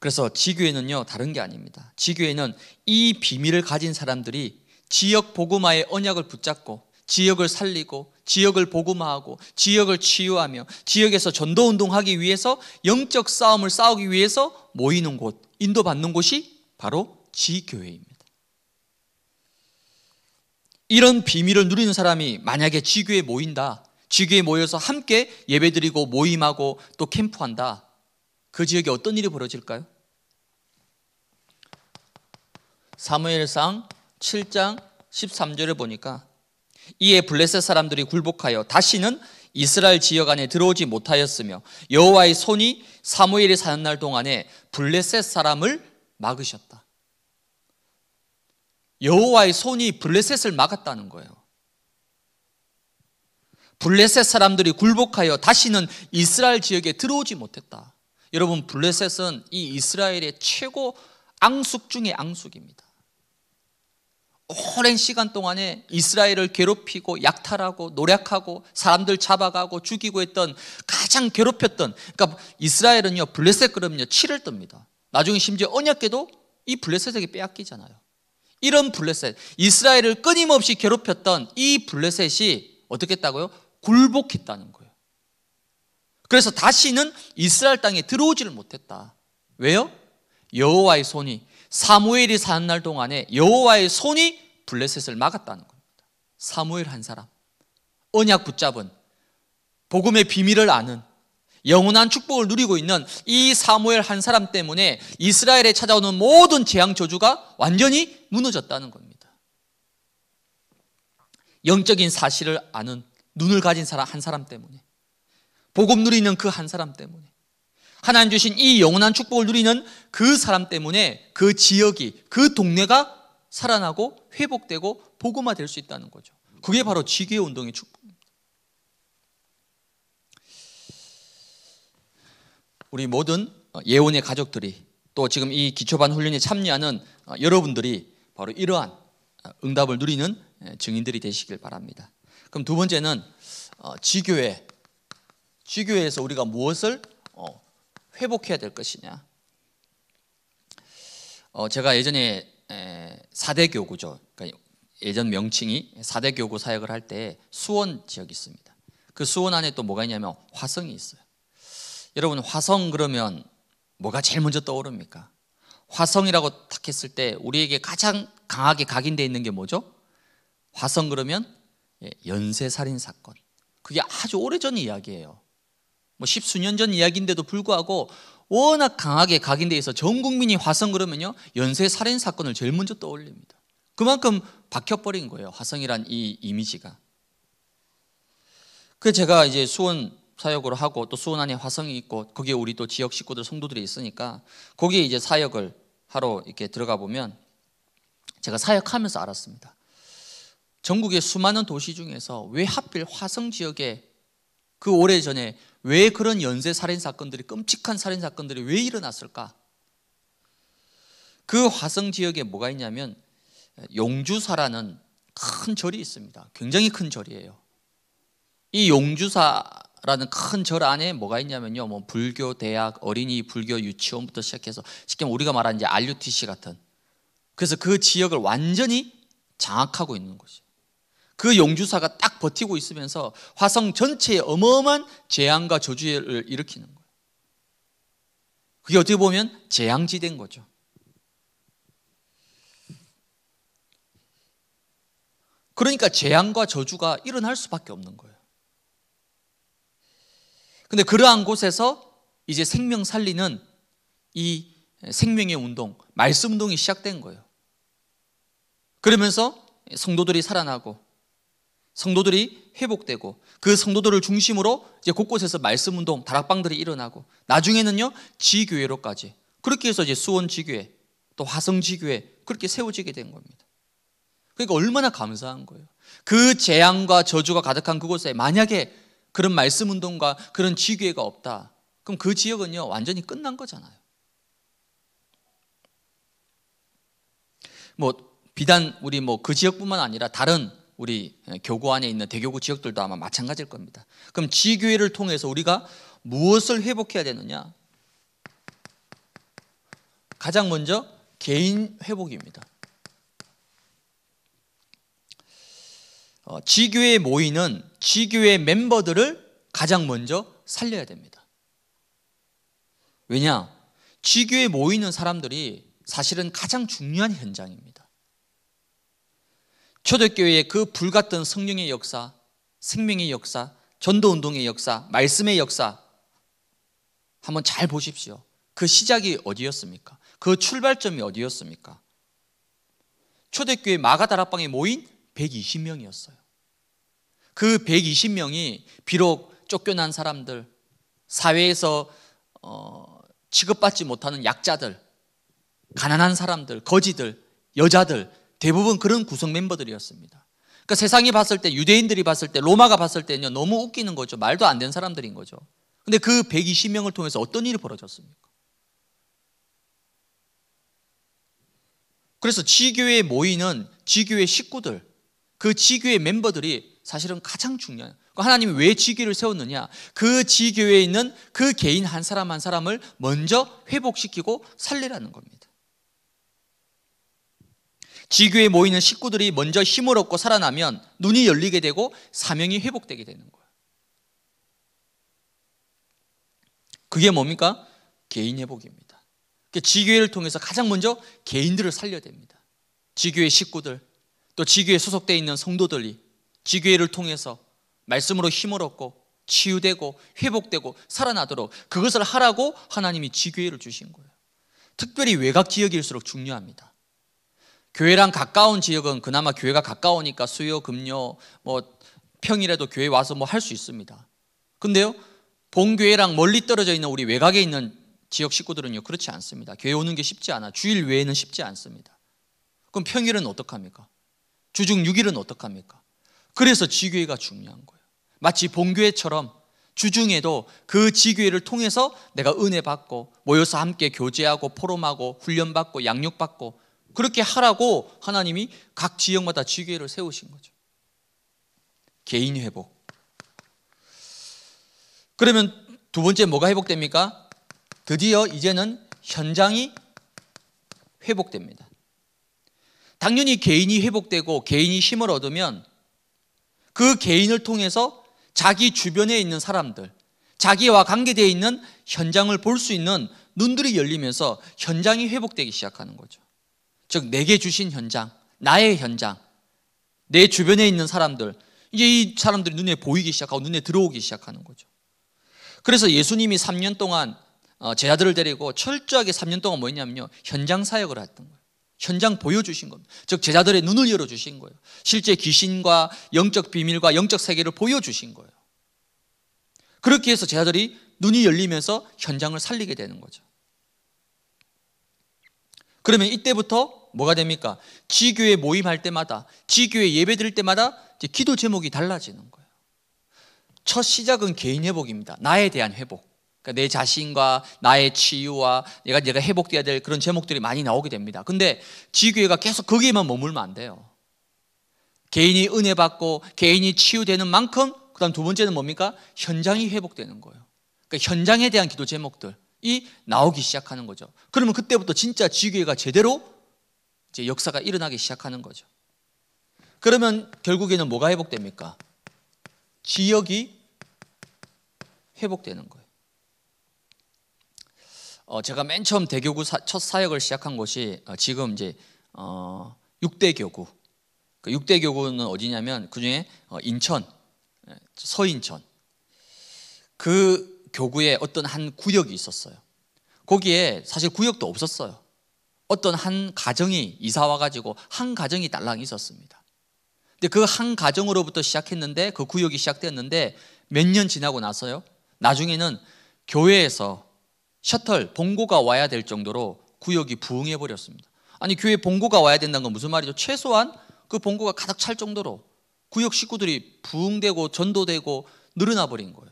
그래서 지교회는요 다른 게 아닙니다. 지교회는 이 비밀을 가진 사람들이 지역 복음화의 언약을 붙잡고 지역을 살리고 지역을 복음화하고 지역을 치유하며 지역에서 전도 운동하기 위해서 영적 싸움을 싸우기 위해서 모이는 곳, 인도받는 곳이 바로 지교회입니다. 이런 비밀을 누리는 사람이 만약에 지교회에 모인다. 지교회에 모여서 함께 예배드리고 모임하고 또 캠프한다. 그 지역에 어떤 일이 벌어질까요? 사무엘상 7장 13절에 보니까 이에 블레셋 사람들이 굴복하여 다시는 이스라엘 지역 안에 들어오지 못하였으며 여호와의 손이 사무엘이 사는 날 동안에 블레셋 사람을 막으셨다. 여호와의 손이 블레셋을 막았다는 거예요. 블레셋 사람들이 굴복하여 다시는 이스라엘 지역에 들어오지 못했다. 여러분 블레셋은 이 이스라엘의 최고 앙숙 중의 앙숙입니다. 오랜 시간 동안에 이스라엘을 괴롭히고 약탈하고 노략하고 사람들 잡아가고 죽이고 했던 가장 괴롭혔던 그러니까 이스라엘은요 블레셋 그러면요 치를 뜹니다. 나중에 심지어 언약궤도 이 블레셋에게 빼앗기잖아요. 이런 블레셋 이스라엘을 끊임없이 괴롭혔던 이 블레셋이 어떻게 했다고요? 굴복했다는 거예요. 그래서 다시는 이스라엘 땅에 들어오지를 못했다. 왜요? 여호와의 손이 사무엘이 사는 날 동안에 여호와의 손이 블레셋을 막았다는 겁니다. 사무엘 한 사람, 언약 붙잡은 복음의 비밀을 아는 영원한 축복을 누리고 있는 이 사무엘 한 사람 때문에 이스라엘에 찾아오는 모든 재앙 저주가 완전히 무너졌다는 겁니다. 영적인 사실을 아는 눈을 가진 사람 한 사람 때문에 복음 누리는 그 한 사람 때문에 하나님 주신 이 영원한 축복을 누리는 그 사람 때문에 그 지역이 그 동네가 살아나고 회복되고 복음화 될수 있다는 거죠. 그게 바로 지계 운동의 축복입니다. 우리 모든 예원의 가족들이 또 지금 이 기초반 훈련에 참여하는 여러분들이 바로 이러한 응답을 누리는 증인들이 되시길 바랍니다. 그럼 두 번째는 지교회 지교회에서 우리가 무엇을 회복해야 될 것이냐. 어, 제가 예전에 에, 대 교구죠. 그러니까 예전 명칭이 4대 교구 사역을 할 때 수원 지역이 있습니다. 그 수원 안에 또 뭐가 있냐면 화성이 있어요. 여러분 화성 그러면 뭐가 제일 먼저 떠오릅니까? 화성이라고 탁 했을 때 우리에게 가장 강하게 각인되어 있는 게 뭐죠? 화성 그러면 예, 연쇄살인 사건. 그게 아주 오래전 이야기예요. 뭐 십수년 전 이야기인데도 불구하고 워낙 강하게 각인돼서 되전 국민이 화성 그러면요 연쇄 살인 사건을 제일 먼저 떠올립니다. 그만큼 박혀버린 거예요 화성이란 이 이미지가. 그 제가 이제 수원 사역으로 하고 또 수원 안에 화성이 있고 거기에 우리 또 지역 식구들 성도들이 있으니까 거기에 이제 사역을 하러 이렇게 들어가 보면 제가 사역하면서 알았습니다. 전국의 수많은 도시 중에서 왜 하필 화성 지역에 그 오래전에 왜 그런 연쇄 살인 사건들이 끔찍한 살인 사건들이 왜 일어났을까? 그 화성 지역에 뭐가 있냐면 용주사라는 큰 절이 있습니다. 굉장히 큰 절이에요. 이 용주사라는 큰 절 안에 뭐가 있냐면요. 뭐 불교 대학, 어린이 불교 유치원부터 시작해서 쉽게 우리가 말하는 이제 RUTC 같은 그래서 그 지역을 완전히 장악하고 있는 것이 그 용주사가 딱 버티고 있으면서 화성 전체에 어마어마한 재앙과 저주를 일으키는 거예요. 그게 어떻게 보면 재앙지대인 거죠. 그러니까 재앙과 저주가 일어날 수밖에 없는 거예요. 근데 그러한 곳에서 이제 생명 살리는 이 생명의 운동, 말씀 운동이 시작된 거예요. 그러면서 성도들이 살아나고 성도들이 회복되고 그 성도들을 중심으로 이제 곳곳에서 말씀 운동 다락방들이 일어나고 나중에는요 지교회로까지 그렇게 해서 이제 수원 지교회 또 화성 지교회 그렇게 세워지게 된 겁니다. 그러니까 얼마나 감사한 거예요. 그 재앙과 저주가 가득한 그곳에 만약에 그런 말씀 운동과 그런 지교회가 없다. 그럼 그 지역은요 완전히 끝난 거잖아요. 뭐 비단 우리 뭐 그 지역뿐만 아니라 다른 우리 교구 안에 있는 대교구 지역들도 아마 마찬가지일 겁니다. 그럼 지교회를 통해서 우리가 무엇을 회복해야 되느냐? 가장 먼저 개인 회복입니다. 어, 지교회 모이는 지교회 멤버들을 가장 먼저 살려야 됩니다. 왜냐? 지교회 모이는 사람들이 사실은 가장 중요한 현장입니다. 초대교회의 그불같은 성령의 역사, 생명의 역사, 전도운동의 역사, 말씀의 역사 한번 잘 보십시오. 그 시작이 어디였습니까? 그 출발점이 어디였습니까? 초대교회 마가다락방에 모인 120명이었어요. 그 120명이 비록 쫓겨난 사람들, 사회에서 어, 취급받지 못하는 약자들, 가난한 사람들, 거지들, 여자들 대부분 그런 구성 멤버들이었습니다. 그러니까 세상이 봤을 때 유대인들이 봤을 때 로마가 봤을 때는요 너무 웃기는 거죠. 말도 안 되는 사람들인 거죠. 근데 그 120명을 통해서 어떤 일이 벌어졌습니까? 그래서 지교회 모이는 지교회 식구들, 그 지교회 멤버들이 사실은 가장 중요한. 그러니까 하나님이 왜 지교를 세웠느냐? 그지교에 있는 그 개인 한 사람 한 사람을 먼저 회복시키고 살리라는 겁니다. 지교에 모이는 식구들이 먼저 힘을 얻고 살아나면 눈이 열리게 되고 사명이 회복되게 되는 거예요. 그게 뭡니까? 개인 회복입니다. 지교회를 통해서 가장 먼저 개인들을 살려야 됩니다. 지교회 식구들, 또 지교회 소속되어 있는 성도들이 지교회를 통해서 말씀으로 힘을 얻고 치유되고 회복되고 살아나도록 그것을 하라고 하나님이 지교회를 주신 거예요. 특별히 외곽 지역일수록 중요합니다. 교회랑 가까운 지역은 그나마 교회가 가까우니까 수요, 금요, 뭐 평일에도 교회 와서 뭐 할 수 있습니다. 근데요, 본교회랑 멀리 떨어져 있는 우리 외곽에 있는 지역 식구들은요, 그렇지 않습니다. 교회 오는 게 쉽지 않아. 주일 외에는 쉽지 않습니다. 그럼 평일은 어떡합니까? 주중 6일은 어떡합니까? 그래서 지교회가 중요한 거예요. 마치 본교회처럼 주중에도 그 지교회를 통해서 내가 은혜 받고 모여서 함께 교제하고 포럼하고 훈련받고 양육받고 그렇게 하라고 하나님이 각 지역마다 지교회를 세우신 거죠. 개인 회복. 그러면 두 번째 뭐가 회복됩니까? 드디어 이제는 현장이 회복됩니다. 당연히 개인이 회복되고 개인이 힘을 얻으면 그 개인을 통해서 자기 주변에 있는 사람들, 자기와 관계되어 있는 현장을 볼 수 있는 눈들이 열리면서 현장이 회복되기 시작하는 거죠. 즉 내게 주신 현장, 나의 현장, 내 주변에 있는 사람들 이제 이 사람들이 눈에 보이기 시작하고 눈에 들어오기 시작하는 거죠. 그래서 예수님이 3년 동안 어, 제자들을 데리고 철저하게 3년 동안 뭐 했냐면요. 현장 사역을 했던 거예요. 현장 보여주신 겁니다. 즉, 제자들의 눈을 열어주신 거예요. 실제 귀신과 영적 비밀과 영적 세계를 보여주신 거예요. 그렇게 해서 제자들이 눈이 열리면서 현장을 살리게 되는 거죠. 그러면 이때부터 뭐가 됩니까? 지교회 모임할 때마다 지교회 예배 드릴 때마다 기도 제목이 달라지는 거예요. 첫 시작은 개인 회복입니다. 나에 대한 회복. 그러니까 내 자신과 나의 치유와 내가 내가 회복돼야 될 그런 제목들이 많이 나오게 됩니다. 근데 지교회가 계속 거기에만 머물면 안 돼요. 개인이 은혜 받고 개인이 치유되는 만큼 그다음 두 번째는 뭡니까? 현장이 회복되는 거예요. 그러니까 현장에 대한 기도 제목들이 나오기 시작하는 거죠. 그러면 그때부터 진짜 지교회가 제대로 이제 역사가 일어나기 시작하는 거죠. 그러면 결국에는 뭐가 회복됩니까? 지역이 회복되는 거예요. 어, 제가 맨 처음 대교구 사, 첫 사역을 시작한 곳이 어, 지금 이제 어, 6대 교구. 그 6대 교구는 어디냐면 그 중에 어, 인천, 예, 서인천. 그 교구에 어떤 한 구역이 있었어요. 거기에 사실 구역도 없었어요. 어떤 한 가정이 이사 와가지고 한 가정이 딸랑 있었습니다. 근데 그 한 가정으로부터 시작했는데 그 구역이 시작됐는데 몇 년 지나고 나서요. 나중에는 교회에서 셔틀 봉고가 와야 될 정도로 구역이 부흥해 버렸습니다. 아니 교회 봉고가 와야 된다는 건 무슨 말이죠? 최소한 그 봉고가 가득 찰 정도로 구역 식구들이 부흥되고 전도되고 늘어나 버린 거예요.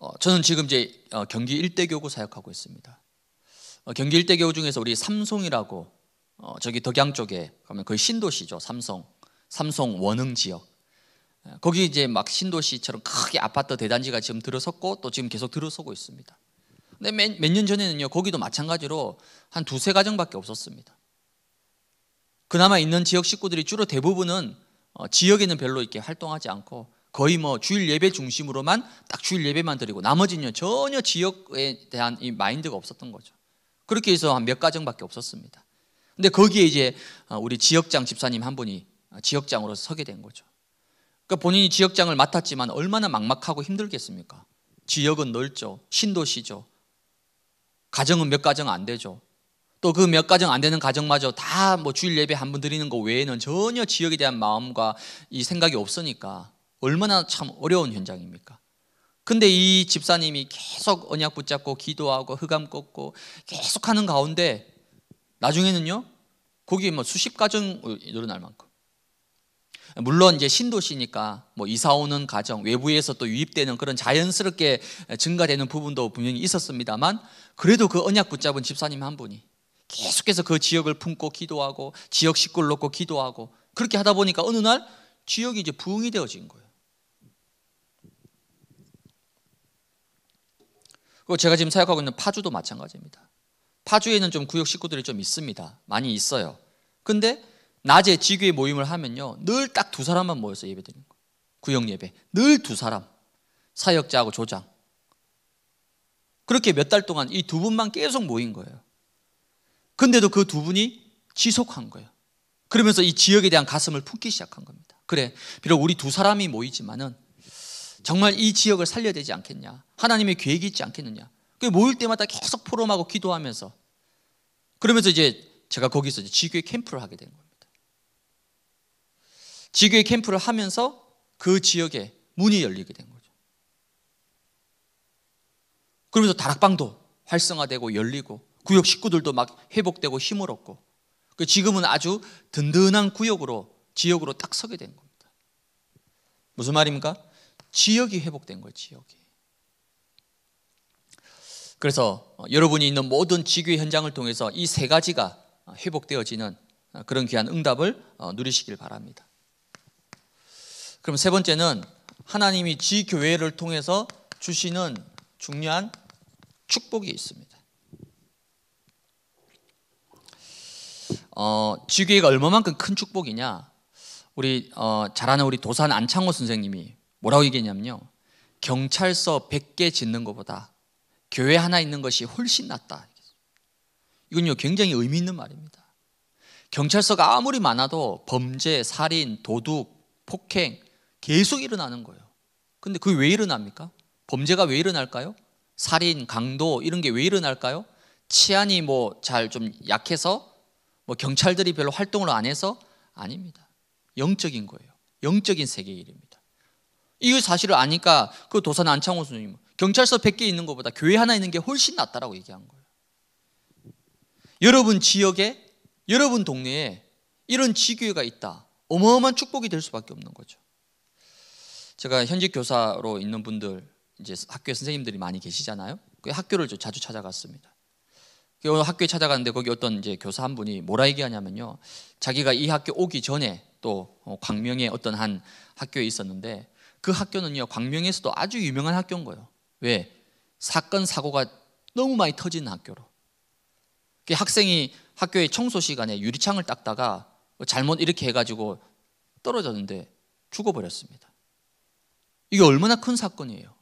어, 저는 지금 이제 어, 경기 일대 교구 사역하고 있습니다. 어, 경기 일대 교구 중에서 우리 삼송이라고 저기 덕양 쪽에 가면 거의 신도시죠. 삼성, 삼성 원흥 지역. 예, 거기 이제 막 신도시처럼 크게 아파트 대단지가 지금 들어섰고 또 지금 계속 들어서고 있습니다. 근데 몇 년 전에는요 거기도 마찬가지로 한 두세 가정밖에 없었습니다. 그나마 있는 지역 식구들이 주로 대부분은 지역에는 별로 이렇게 활동하지 않고 거의 뭐 주일 예배 중심으로만 딱 주일 예배만 드리고 나머지는 전혀 지역에 대한 이 마인드가 없었던 거죠. 그렇게 해서 한 몇 가정밖에 없었습니다. 근데 거기에 이제 어, 우리 지역장 집사님 한 분이 지역장으로 서게 된 거죠. 그러니까 본인이 지역장을 맡았지만 얼마나 막막하고 힘들겠습니까? 지역은 넓죠. 신도시죠. 가정은 몇 가정 안 되죠. 또 그 몇 가정 안 되는 가정마저 다 뭐 주일 예배 한 번 드리는 거 외에는 전혀 지역에 대한 마음과 이 생각이 없으니까 얼마나 참 어려운 현장입니까? 근데 이 집사님이 계속 언약 붙잡고 기도하고 흑암 꺾고 계속 하는 가운데 나중에는요 거기 뭐 수십 가정 늘어날 만큼 물론 이제 신도시니까 뭐 이사 오는 가정 외부에서 또 유입되는 그런 자연스럽게 증가되는 부분도 분명히 있었습니다만 그래도 그 언약 붙잡은 집사님 한 분이 계속해서 그 지역을 품고 기도하고 지역 식구를 놓고 기도하고 그렇게 하다 보니까 어느 날 지역이 이제 부흥이 되어진 거예요. 그리고 제가 지금 사역하고 있는 파주도 마찬가지입니다. 파주에는 좀 구역 식구들이 좀 있습니다. 많이 있어요. 근데 낮에 지교회 모임을 하면요. 늘 딱 두 사람만 모여서 예배 드리는 거예요. 구역 예배. 늘 두 사람. 사역자하고 조장. 그렇게 몇 달 동안 이 두 분만 계속 모인 거예요. 근데도 그 두 분이 지속한 거예요. 그러면서 이 지역에 대한 가슴을 품기 시작한 겁니다. 그래, 비록 우리 두 사람이 모이지만은 정말 이 지역을 살려야 되지 않겠냐. 하나님의 계획이 있지 않겠느냐. 그 모일 때마다 계속 포럼하고 기도하면서 그러면서 이제 제가 거기서 지교회 캠프를 하게 된 겁니다. 지교회 캠프를 하면서 그 지역에 문이 열리게 된 거죠. 그러면서 다락방도 활성화되고 열리고 구역 식구들도 막 회복되고 힘을 얻고 그 지금은 아주 든든한 구역으로 지역으로 딱 서게 된 겁니다. 무슨 말입니까? 지역이 회복된 거예요, 지역이. 그래서 어, 여러분이 있는 모든 지교의 현장을 통해서 이 세 가지가 어, 회복되어지는 어, 그런 귀한 응답을 누리시길 바랍니다. 그럼 세 번째는 하나님이 지 교회를 통해서 주시는 중요한 축복이 있습니다. 어, 지교회가 얼마만큼 큰 축복이냐? 우리 어, 잘 아는 우리 도산 안창호 선생님이 뭐라고 얘기했냐면요. 경찰서 100개 짓는 것보다 교회 하나 있는 것이 훨씬 낫다. 이건요, 굉장히 의미 있는 말입니다. 경찰서가 아무리 많아도 범죄, 살인, 도둑, 폭행 계속 일어나는 거예요. 근데 그게 왜 일어납니까? 범죄가 왜 일어날까요? 살인, 강도 이런 게 왜 일어날까요? 치안이 뭐 잘 좀 약해서 뭐 경찰들이 별로 활동을 안 해서 아닙니다. 영적인 거예요. 영적인 세계 일입니다. 이 사실을 아니까 그 도산 안창호 선생님 경찰서 100개 있는 것보다 교회 하나 있는 게 훨씬 낫다라고 얘기한 거예요. 여러분 지역에 여러분 동네에 이런 지교회가 있다. 어마어마한 축복이 될 수밖에 없는 거죠. 제가 현직 교사로 있는 분들 이제 학교 선생님들이 많이 계시잖아요. 그 학교를 자주 찾아갔습니다. 오늘 학교에 찾아갔는데 거기 어떤 이제 교사 한 분이 뭐라 얘기하냐면요. 자기가 이 학교 오기 전에 또 어, 광명의 어떤 한 학교에 있었는데 그 학교는요 광명에서도 아주 유명한 학교인 거예요. 왜 사건 사고가 너무 많이 터지는 학교로. 그 학생이 학교의 청소 시간에 유리창을 닦다가 뭐 잘못 이렇게 해가지고 떨어졌는데 죽어버렸습니다. 이게 얼마나 큰 사건이에요.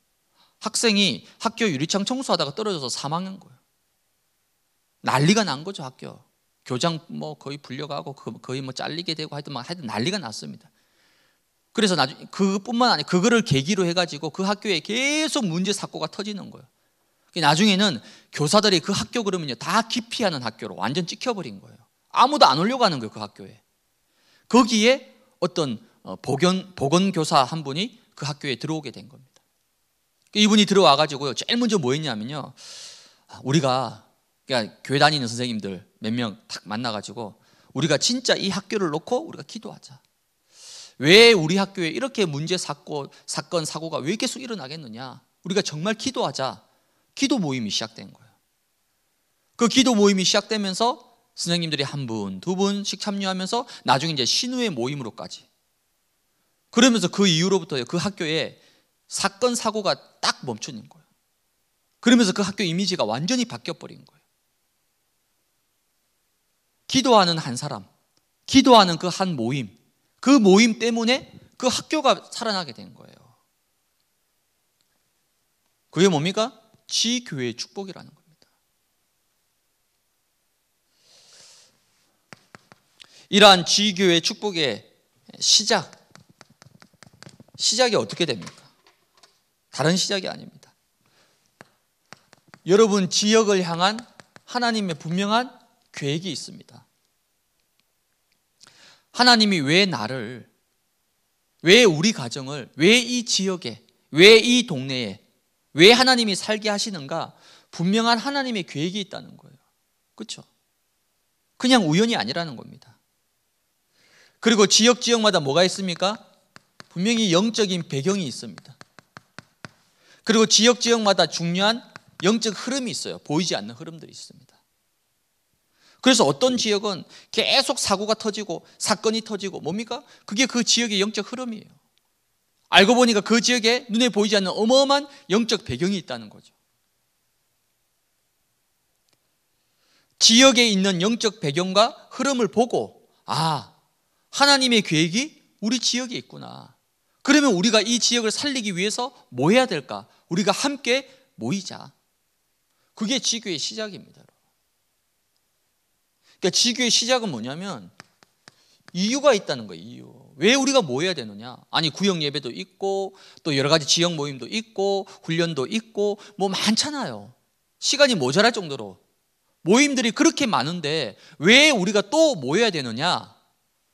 학생이 학교 유리창 청소하다가 떨어져서 사망한 거예요. 난리가 난 거죠 학교. 교장 뭐 거의 불려가고 그, 거의 뭐 잘리게 되고 하여튼 막 하여튼 난리가 났습니다. 그래서 나중 에 그뿐만 아니라 그거를 계기로 해가지고 그 학교에 계속 문제 사고가 터지는 거예요. 그러니까 나중에는 교사들이 그 학교 그러면다 기피하는 학교로 완전 찍혀버린 거예요. 아무도 안 올려가는 거예요 그 학교에. 거기에 어떤 어, 보건 보건 교사 한 분이 그 학교에 들어오게 된 겁니다. 그러니까 이분이 들어와 가지고요 제일 먼저 뭐 했냐면요 아, 우리가 그러니까 교회 다니는 선생님들 몇 명 탁 만나 가지고 우리가 진짜 이 학교를 놓고 우리가 기도하자. 왜 우리 학교에 이렇게 문제 사건, 사건 사고가 왜 계속 일어나겠느냐? 우리가 정말 기도하자. 기도 모임이 시작된 거예요. 그 기도 모임이 시작되면서 선생님들이 한 분, 두 분씩 참여하면서 나중에 이제 신우의 모임으로까지. 그러면서 그 이후로부터 그 학교에 사건, 사고가 딱 멈추는 거예요. 그러면서 그 학교 이미지가 완전히 바뀌어버린 거예요. 기도하는 한 사람, 기도하는 그 한 모임, 그 모임 때문에 그 학교가 살아나게 된 거예요. 그게 뭡니까? 지교회의 축복이라는 겁니다. 이러한 지교회의 축복의 시작, 시작이 어떻게 됩니까? 다른 시작이 아닙니다. 여러분 지역을 향한 하나님의 분명한 계획이 있습니다. 하나님이 왜 나를, 왜 우리 가정을, 왜 이 지역에, 왜 이 동네에, 왜 하나님이 살게 하시는가 분명한 하나님의 계획이 있다는 거예요. 그렇죠? 그냥 우연이 아니라는 겁니다. 그리고 지역 지역마다 뭐가 있습니까? 분명히 영적인 배경이 있습니다. 그리고 지역 지역마다 중요한 영적 흐름이 있어요. 보이지 않는 흐름들이 있습니다. 그래서 어떤 지역은 계속 사고가 터지고 사건이 터지고 뭡니까? 그게 그 지역의 영적 흐름이에요. 알고 보니까 그 지역에 눈에 보이지 않는 어마어마한 영적 배경이 있다는 거죠. 지역에 있는 영적 배경과 흐름을 보고, 아, 하나님의 계획이 우리 지역에 있구나. 그러면 우리가 이 지역을 살리기 위해서 뭐 해야 될까? 우리가 함께 모이자. 그게 지교의 시작입니다. 그러니까 지교의 시작은 뭐냐면 이유가 있다는 거예요. 이유. 왜 우리가 뭐 해야 되느냐? 아니 구역 예배도 있고 또 여러 가지 지역 모임도 있고 훈련도 있고 뭐 많잖아요. 시간이 모자랄 정도로 모임들이 그렇게 많은데 왜 우리가 또 모여야 뭐 되느냐?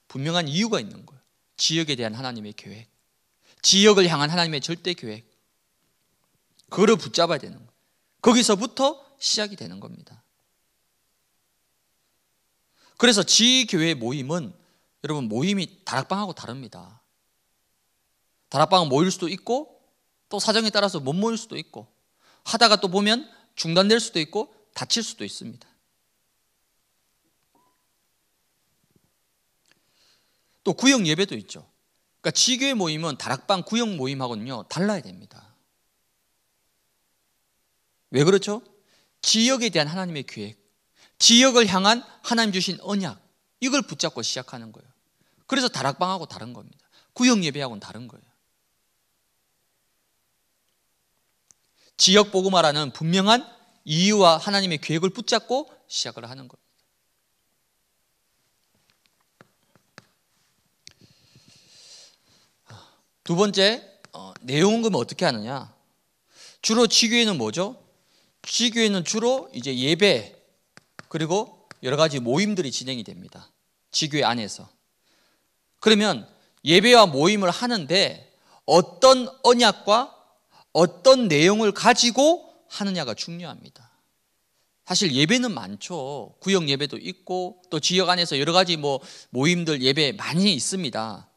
분명한 이유가 있는 거예요. 지역에 대한 하나님의 계획. 지역을 향한 하나님의 절대 계획. 그거를 붙잡아야 되는 거예요. 거기서부터 시작이 되는 겁니다. 그래서 지교회 모임은 여러분 모임이 다락방하고 다릅니다. 다락방은 모일 수도 있고 또 사정에 따라서 못 모일 수도 있고 하다가 또 보면 중단될 수도 있고 다칠 수도 있습니다. 또 구역 예배도 있죠. 그러니까 지교회 모임은 다락방 구역 모임하고는요 달라야 됩니다. 왜 그렇죠? 지역에 대한 하나님의 계획, 지역을 향한 하나님 주신 언약 이걸 붙잡고 시작하는 거예요. 그래서 다락방하고 다른 겁니다. 구역 예배하고는 다른 거예요. 지역 보고마라는 분명한 이유와 하나님의 계획을 붙잡고 시작을 하는 겁니다. 두 번째 어, 내용은 어떻게 하느냐? 주로 지교회는 뭐죠? 지교회는 주로 이제 예배, 그리고 여러 가지 모임들이 진행이 됩니다. 지교회 안에서. 그러면 예배와 모임을 하는데 어떤 언약과 어떤 내용을 가지고 하느냐가 중요합니다. 사실 예배는 많죠. 구역 예배도 있고 또 지역 안에서 여러 가지 뭐 모임들 예배 많이 있습니다.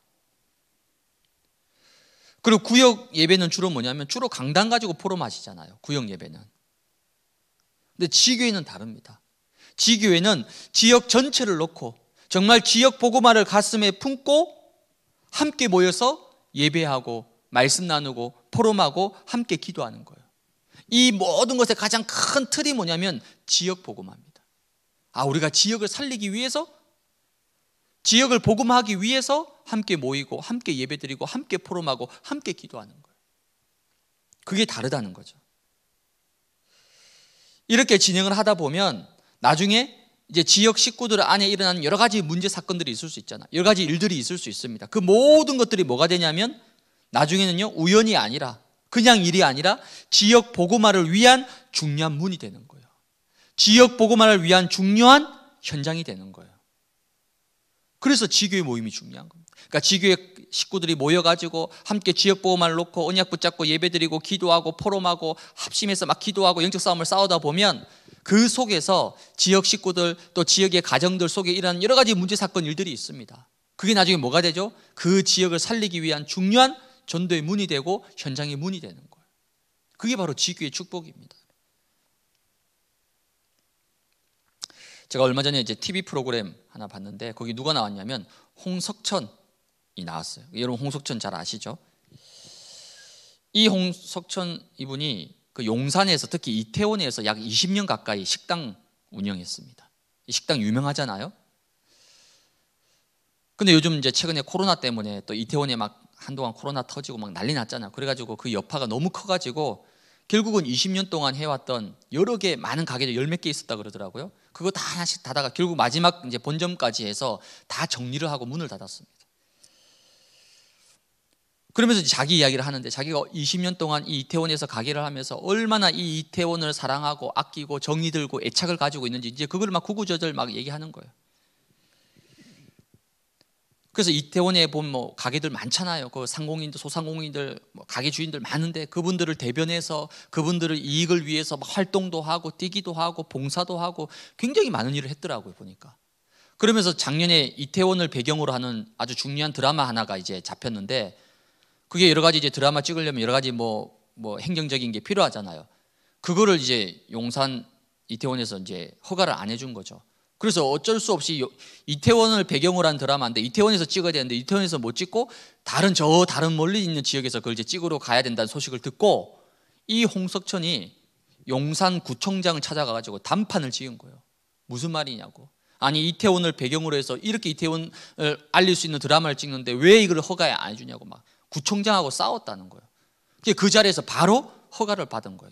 그리고 구역 예배는 주로 뭐냐면 주로 강단 가지고 포럼하시잖아요. 구역 예배는. 근데 지교회는 다릅니다. 지교회는 지역 전체를 놓고 정말 지역 보고말을 가슴에 품고 함께 모여서 예배하고 말씀 나누고 포럼하고 함께 기도하는 거예요. 이 모든 것의 가장 큰 틀이 뭐냐면 지역 보고마입니다 아, 우리가 지역을 살리기 위해서 지역을 복음하기 위해서 함께 모이고 함께 예배드리고 함께 포럼하고 함께 기도하는 거예요. 그게 다르다는 거죠. 이렇게 진행을 하다 보면 나중에 이제 지역 식구들 안에 일어나는 여러 가지 문제 사건들이 있을 수 있잖아. 여러 가지 일들이 있을 수 있습니다. 그 모든 것들이 뭐가 되냐면 나중에는요 우연이 아니라 그냥 일이 아니라 지역 보고마를 위한 중요한 문이 되는 거예요. 지역 보고마를 위한 중요한 현장이 되는 거예요. 그래서 지교의 모임이 중요한 겁니다. 그러니까 지교의 식구들이 모여가지고 함께 지역보호만 놓고 언약 붙잡고 예배드리고 기도하고 포럼하고 합심해서 막 기도하고 영적 싸움을 싸우다 보면 그 속에서 지역 식구들 또 지역의 가정들 속에 일어난 여러 가지 문제 사건 일들이 있습니다. 그게 나중에 뭐가 되죠? 그 지역을 살리기 위한 중요한 전도의 문이 되고 현장의 문이 되는 거예요. 그게 바로 지교의 축복입니다. 제가 얼마 전에 이제 TV 프로그램 하나 봤는데 거기 누가 나왔냐면 홍석천 이 나왔어요. 여러분 홍석천 잘 아시죠? 이 홍석천 이분이 그 용산에서 특히 이태원에서 약 20년 가까이 식당 운영했습니다. 이 식당 유명하잖아요. 근데 요즘 이제 최근에 코로나 때문에 또 이태원에 막 한동안 코로나 터지고 막 난리 났잖아. 그래가지고 그 여파가 너무 커가지고 결국은 20년 동안 해왔던 여러 개 많은 가게들 열몇개 있었다 그러더라고요. 그거 다 하나씩 닫다가 결국 마지막 이제 본점까지 해서 다 정리를 하고 문을 닫았습니다. 그러면서 자기 이야기를 하는데 자기가 20년 동안 이 이태원에서 가게를 하면서 얼마나 이 이태원을 사랑하고 아끼고 정이 들고 애착을 가지고 있는지 이제 그걸 막 구구절절 막 얘기하는 거예요. 그래서 이태원에 보뭐 가게들 많잖아요. 그 상공인들, 소상공인들, 뭐 가게 주인들 많은데 그분들을 대변해서 그분들을 이익을 위해서 막 활동도 하고 뛰기도 하고 봉사도 하고 굉장히 많은 일을 했더라고요. 보니까. 그러면서 작년에 이태원을 배경으로 하는 아주 중요한 드라마 하나가 이제 잡혔는데 그게 여러 가지 이제 드라마 찍으려면 여러 가지 뭐, 뭐 행정적인 게 필요하잖아요. 그거를 이제 용산 이태원에서 이제 허가를 안 해준 거죠. 그래서 어쩔 수 없이 이태원을 배경으로 한 드라마인데 이태원에서 찍어야 되는데 이태원에서 못 찍고 다른 저 다른 멀리 있는 지역에서 그걸 이제 찍으러 가야 된다는 소식을 듣고 이 홍석천이 용산구청장을 찾아가가지고 단판을 지은 거예요. 무슨 말이냐고. 아니 이태원을 배경으로 해서 이렇게 이태원을 알릴 수 있는 드라마를 찍는데 왜 이걸 허가에 안 해주냐고 막 구청장하고 싸웠다는 거예요. 그 자리에서 바로 허가를 받은 거예요.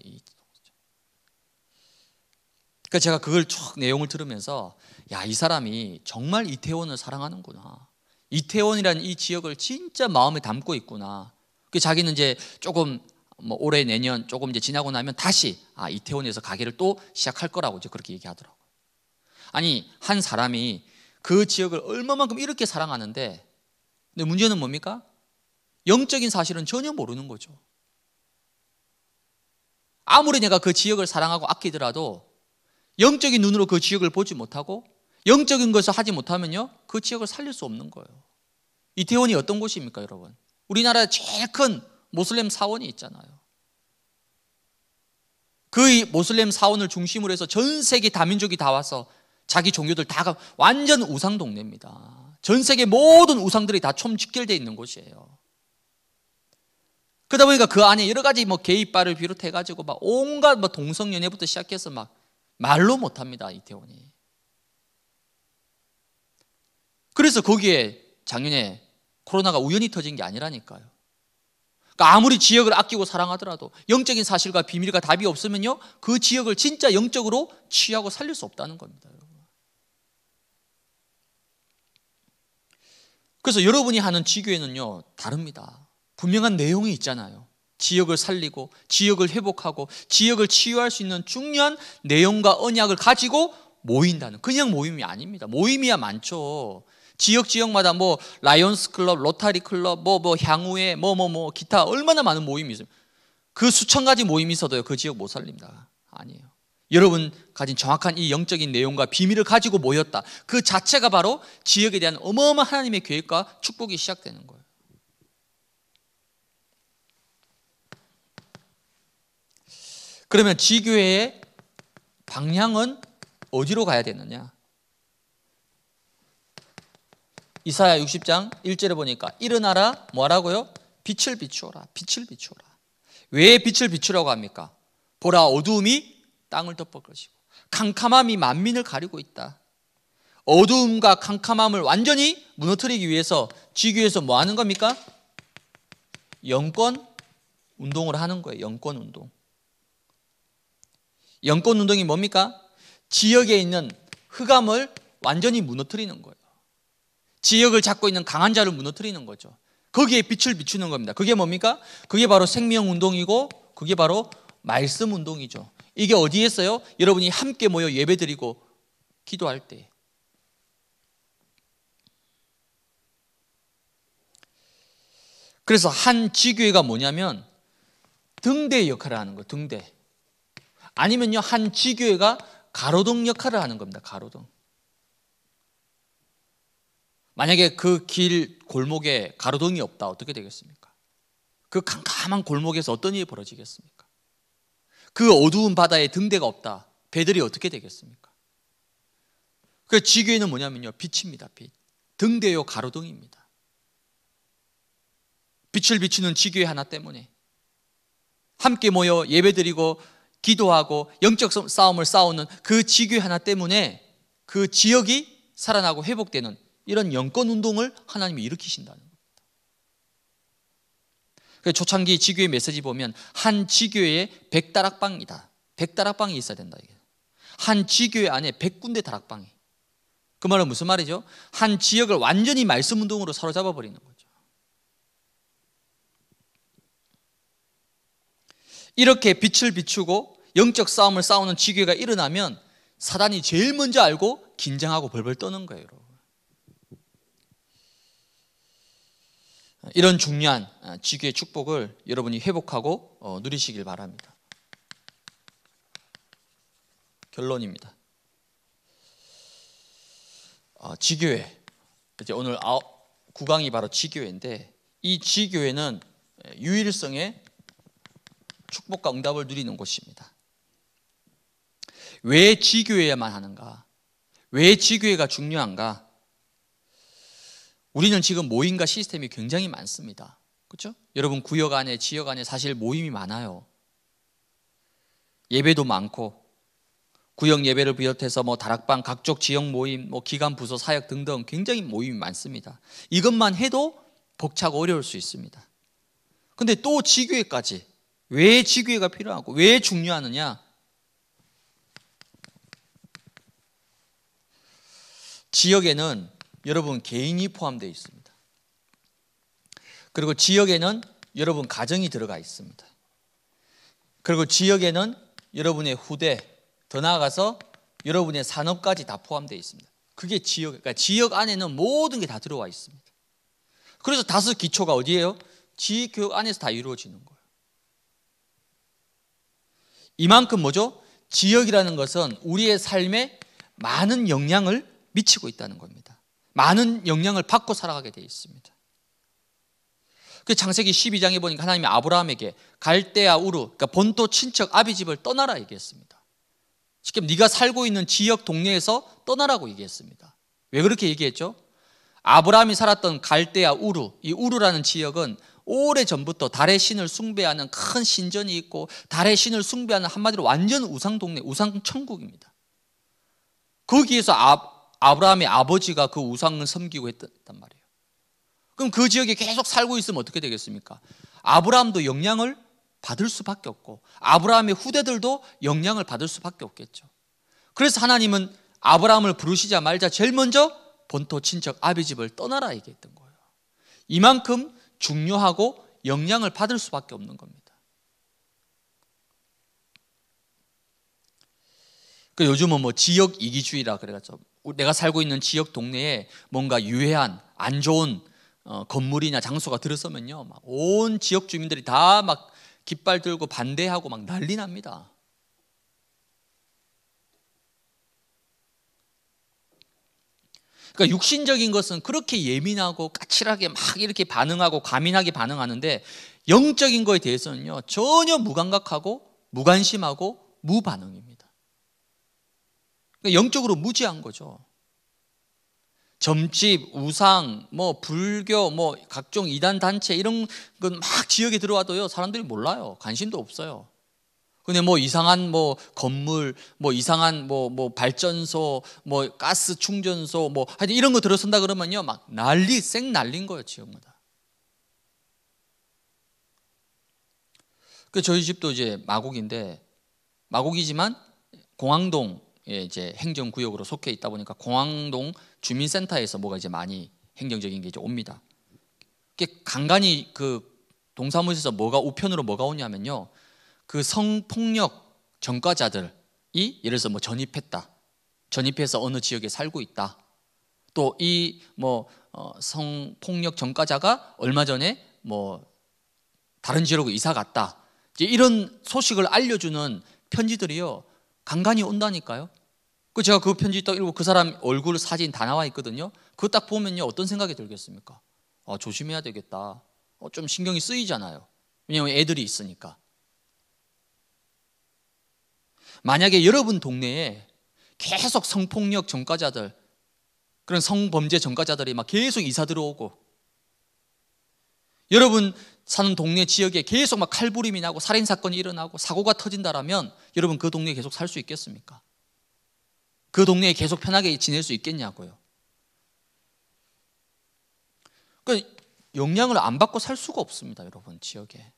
그러니까 제가 그걸 쭉 내용을 들으면서 야, 이 사람이 정말 이태원을 사랑하는구나. 이태원이라는 이 지역을 진짜 마음에 담고 있구나. 그 자기는 이제 조금 뭐 올해 내년 조금 이제 지나고 나면 다시 아, 이태원에서 가게를 또 시작할 거라고 이제 그렇게 얘기하더라고 아니, 한 사람이 그 지역을 얼마만큼 이렇게 사랑하는데 근데 문제는 뭡니까? 영적인 사실은 전혀 모르는 거죠. 아무리 내가 그 지역을 사랑하고 아끼더라도 영적인 눈으로 그 지역을 보지 못하고 영적인 것을 하지 못하면요 그 지역을 살릴 수 없는 거예요. 이태원이 어떤 곳입니까, 여러분? 우리나라 에 제일 큰 모슬렘 사원이 있잖아요. 그 모슬렘 사원을 중심으로 해서 전 세계 다민족이 다 와서 자기 종교들 다 완전 우상 동네입니다. 전 세계 모든 우상들이 다 촘집결되어 있는 곳이에요. 그러다 보니까 그 안에 여러 가지 뭐 게이바를 비롯해가지고 막 온갖 뭐 동성연애부터 시작해서 막 말로 못합니다, 이태원이. 그래서 거기에 작년에 코로나가 우연히 터진 게 아니라니까요. 그러니까 아무리 지역을 아끼고 사랑하더라도 영적인 사실과 비밀과 답이 없으면요, 그 지역을 진짜 영적으로 취하고 살릴 수 없다는 겁니다. 그래서 여러분이 하는 지교회는요, 다릅니다. 분명한 내용이 있잖아요. 지역을 살리고 지역을 회복하고 지역을 치유할 수 있는 중요한 내용과 언약을 가지고 모인다는 그냥 모임이 아닙니다. 모임이야 많죠. 지역 지역마다 뭐 라이온스 클럽, 로타리 클럽, 뭐뭐 뭐, 향후에 뭐뭐뭐 뭐, 뭐, 기타 얼마나 많은 모임이 있습니그 수천 가지 모임이 있어도요. 그 지역 못 살립니다. 아니에요. 여러분 가진 정확한 이 영적인 내용과 비밀을 가지고 모였다. 그 자체가 바로 지역에 대한 어마어마한 하나님의 계획과 축복이 시작되는 거예요. 그러면 지교회의 방향은 어디로 가야 되느냐? 이사야 60장 1절에 보니까 일어나라 뭐라고요? 빛을 비추어라. 빛을 비추어라. 왜 빛을 비추라고 합니까? 보라 어두움이 땅을 덮어 것이고 캄캄함이 만민을 가리고 있다. 어두움과 캄캄함을 완전히 무너뜨리기 위해서 지구에서 뭐 하는 겁니까? 영권 운동을 하는 거예요. 영권 운동. 영권 운동이 뭡니까? 지역에 있는 흑암을 완전히 무너뜨리는 거예요. 지역을 잡고 있는 강한 자를 무너뜨리는 거죠. 거기에 빛을 비추는 겁니다. 그게 뭡니까? 그게 바로 생명 운동이고 그게 바로 말씀 운동이죠. 이게 어디에 있어요? 여러분이 함께 모여 예배드리고 기도할 때. 그래서 한 지교회가 뭐냐면 등대 역할을 하는 거예요. 등대. 아니면요 한 지교회가 가로등 역할을 하는 겁니다. 가로등. 만약에 그 길 골목에 가로등이 없다 어떻게 되겠습니까? 그 캄캄한 골목에서 어떤 일이 벌어지겠습니까? 그 어두운 바다에 등대가 없다 배들이 어떻게 되겠습니까? 그 지교회는 뭐냐면요 빛입니다 빛 등대요 가로등입니다 빛을 비추는 지교회 하나 때문에 함께 모여 예배드리고 기도하고 영적 싸움을 싸우는 그 지교 하나 때문에 그 지역이 살아나고 회복되는 이런 영권 운동을 하나님이 일으키신다는 겁니다. 초창기 지교의 메시지 보면 한 지교에 백 다락방이다. 백 다락방이 있어야 된다. 한 지교회 안에 백 군데 다락방이. 그 말은 무슨 말이죠? 한 지역을 완전히 말씀 운동으로 사로잡아 버리는 거죠. 이렇게 빛을 비추고 영적 싸움을 싸우는 지교가 일어나면 사단이 제일 먼저 알고 긴장하고 벌벌 떠는 거예요, 여러분. 이런 중요한 아, 지교의 축복을 여러분이 회복하고 어, 누리시길 바랍니다. 결론입니다. 아, 지교회 이제 오늘 아홉, 9강이 바로 지교회인데 이 지교회는 예, 유일성의 축복과 응답을 누리는 곳입니다. 왜 지교해야만 하는가? 왜 지교회가 중요한가? 우리는 지금 모임과 시스템이 굉장히 많습니다. 그렇죠? 여러분 구역 안에 지역 안에 사실 모임이 많아요. 예배도 많고 구역 예배를 비롯해서 뭐 다락방, 각종 지역 모임, 뭐 기관 부서 사역 등등 굉장히 모임이 많습니다. 이것만 해도 복차고 어려울 수 있습니다. 근데 또 지교회까지 왜 지교회가 필요하고 왜 중요하느냐? 지역에는 여러분 개인이 포함되어 있습니다. 그리고 지역에는 여러분 가정이 들어가 있습니다. 그리고 지역에는 여러분의 후대, 더 나아가서 여러분의 산업까지 다 포함되어 있습니다. 그게 지역, 그러니까 지역 안에는 모든 게 다 들어와 있습니다. 그래서 다섯 기초가 어디예요? 지교육 안에서 다 이루어지는 거예요. 이만큼 뭐죠? 지역이라는 것은 우리의 삶에 많은 영향을 미치고 있다는 겁니다. 많은 영향을 받고 살아가게 되어 있습니다. 그 창세기 12장에 보니까 하나님이 아브라함에게 갈대아 우르, 그러니까 본토 친척 아비 집을 떠나라 얘기했습니다. 지금 네가 살고 있는 지역 동네에서 떠나라고 얘기했습니다. 왜 그렇게 얘기했죠? 아브라함이 살았던 갈대아 우르, 이 우르라는 지역은 오래 전부터 달의 신을 숭배하는 큰 신전이 있고 달의 신을 숭배하는 한마디로 완전 우상 동네, 우상 천국입니다. 거기에서 아, 아브라함의 아버지가 그 우상을 섬기고 했단 말이에요. 그럼 그 지역에 계속 살고 있으면 어떻게 되겠습니까? 아브라함도 영향을 받을 수밖에 없고 아브라함의 후대들도 영향을 받을 수밖에 없겠죠. 그래서 하나님은 아브라함을 부르시자 말자 제일 먼저 본토 친척 아비 집을 떠나라 얘기했던 거예요. 이만큼 중요하고 영향을 받을 수밖에 없는 겁니다. 그 요즘은 뭐 지역 이기주의라 그래가지고 내가 살고 있는 지역 동네에 뭔가 유해한 안 좋은 어, 건물이나 장소가 들어서면요, 막온 지역 주민들이 다 막 깃발 들고 반대하고 막 난리 납니다. 그러니까 육신적인 것은 그렇게 예민하고 까칠하게 막 이렇게 반응하고 과민하게 반응하는데 영적인 거에 대해서는요 전혀 무감각하고 무관심하고 무반응입니다. 그러니까 영적으로 무지한 거죠. 점집, 우상, 뭐 불교, 뭐 각종 이단 단체 이런 건 막 지역에 들어와도요 사람들이 몰라요 관심도 없어요. 근데 뭐 이상한 뭐 건물, 뭐 이상한 뭐뭐 뭐 발전소, 뭐 가스 충전소, 뭐 하여튼 이런 거 들어선다 그러면요 막 난리 쌩 난린 거예요 지역마다. 그 저희 집도 이제 마곡인데 마곡이지만 공항동 예, 이제 행정구역으로 속해 있다 보니까 공항동 주민센터에서 뭐가 이제 많이 행정적인 게 이제 옵니다. 이게 간간히 그 동사무소에서 뭐가 우편으로 뭐가 오냐면요. 그 성폭력 전과자들이 예를 들어서 뭐 전입했다. 전입해서 어느 지역에 살고 있다. 또 이뭐 어, 성폭력 전과자가 얼마 전에 뭐 다른 지역으로 이사 갔다. 이런 소식을 알려주는 편지들이요. 간간이 온다니까요. 그 제가 그 편지 딱 읽고 그 사람 얼굴 사진 다 나와 있거든요. 그거 딱 보면요 어떤 생각이 들겠습니까? 어, 조심해야 되겠다. 어, 좀 신경이 쓰이잖아요. 왜냐하면 애들이 있으니까. 만약에 여러분 동네에 계속 성폭력 전과자들 그런 성범죄 전과자들이 막 계속 이사 들어오고 여러분 사는 동네 지역에 계속 막 칼부림이 나고 살인 사건이 일어나고 사고가 터진다라면 여러분 그 동네에 계속 살 수 있겠습니까? 그 동네에 계속 편하게 지낼 수 있겠냐고요. 그니까 영향을 안 받고 살 수가 없습니다, 여러분 지역에.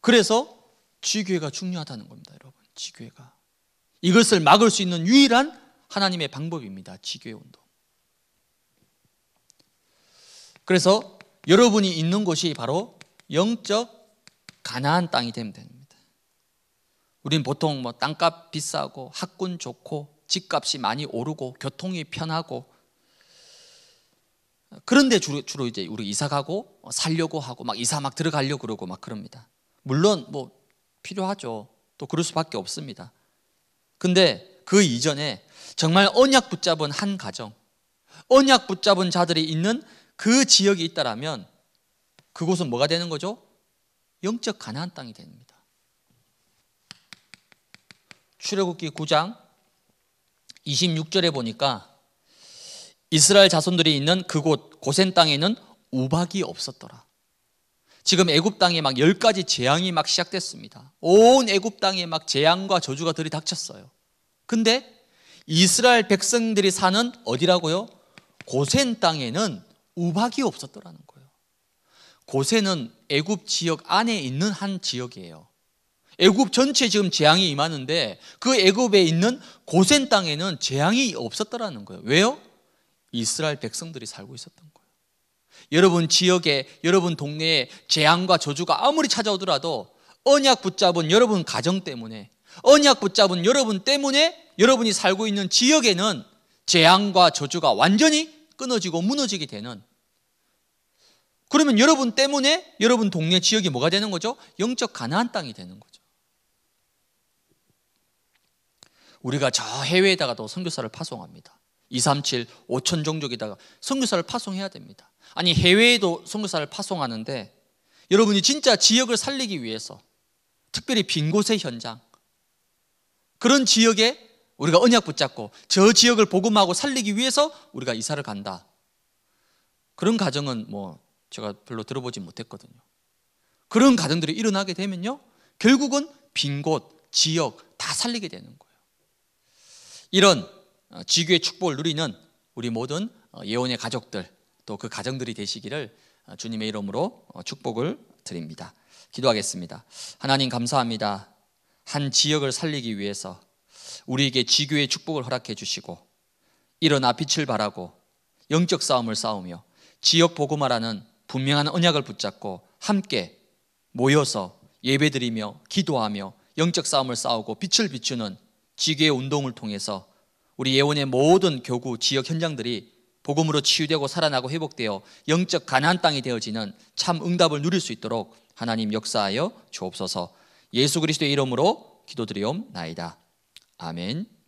그래서 지교회가 중요하다는 겁니다, 여러분. 지교회가 이것을 막을 수 있는 유일한 하나님의 방법입니다. 지교회 운동. 그래서 여러분이 있는 곳이 바로 영적 가나안 땅이 되면 됩니다. 우린 보통 뭐 땅값 비싸고 학군 좋고 집값이 많이 오르고 교통이 편하고 그런데 주로, 주로 이제 우리 이사 가고 뭐 살려고 하고 막 이사 막 들어가려고 그러고 막 그럽니다. 물론 뭐 필요하죠. 또 그럴 수밖에 없습니다. 근데 그 이전에 정말 언약 붙잡은 한 가정, 언약 붙잡은 자들이 있는 그 지역이 있다라면 그곳은 뭐가 되는 거죠? 영적 가나안 땅이 됩니다. 출애굽기 9장 26절에 보니까 이스라엘 자손들이 있는 그곳 고센 땅에는 우박이 없었더라. 지금 애굽 땅에 막 열 가지 재앙이 막 시작됐습니다. 온 애굽 땅에 막 재앙과 저주가 들이닥쳤어요. 근데 이스라엘 백성들이 사는 어디라고요? 고센 땅에는 우박이 없었더라는 거예요. 고세는 애굽 지역 안에 있는 한 지역이에요. 애굽 전체 지금 재앙이 임하는데 그 애굽에 있는 고센 땅에는 재앙이 없었더라는 거예요. 왜요? 이스라엘 백성들이 살고 있었던 거예요. 여러분 지역에 여러분 동네에 재앙과 저주가 아무리 찾아오더라도 언약 붙잡은 여러분 가정 때문에 언약 붙잡은 여러분 때문에 여러분이 살고 있는 지역에는 재앙과 저주가 완전히 끊어지고 무너지게 되는 그러면 여러분 때문에 여러분 동네 지역이 뭐가 되는 거죠? 영적 가난한 땅이 되는 거죠. 우리가 저 해외에다가도 선교사를 파송합니다. 237 5천 종족에다가 선교사를 파송해야 됩니다. 아니 해외에도 선교사를 파송하는데 여러분이 진짜 지역을 살리기 위해서 특별히 빈 곳의 현장 그런 지역에 우리가 언약 붙잡고 저 지역을 복음하고 살리기 위해서 우리가 이사를 간다. 그런 가정은 뭐 제가 별로 들어보지 못했거든요. 그런 가정들이 일어나게 되면요. 결국은 빈 곳, 지역 다 살리게 되는 거예요. 이런 어, 지교의 축복을 누리는 우리 모든 어, 예언의 가족들 또 그 가정들이 되시기를 어, 주님의 이름으로 축복을 드립니다. 기도하겠습니다. 하나님 감사합니다. 한 지역을 살리기 위해서 우리에게 지교의 축복을 허락해 주시고 일어나 빛을 바라고 영적 싸움을 싸우며 지역 복음화라는 분명한 언약을 붙잡고 함께 모여서 예배드리며 기도하며 영적 싸움을 싸우고 빛을 비추는 지교의 운동을 통해서 우리 예원의 모든 교구 지역 현장들이 복음으로 치유되고 살아나고 회복되어 영적 가난안 땅이 되어지는 참 응답을 누릴 수 있도록 하나님 역사하여 주옵소서. 예수 그리스도의 이름으로 기도드리옵나이다. 아멘.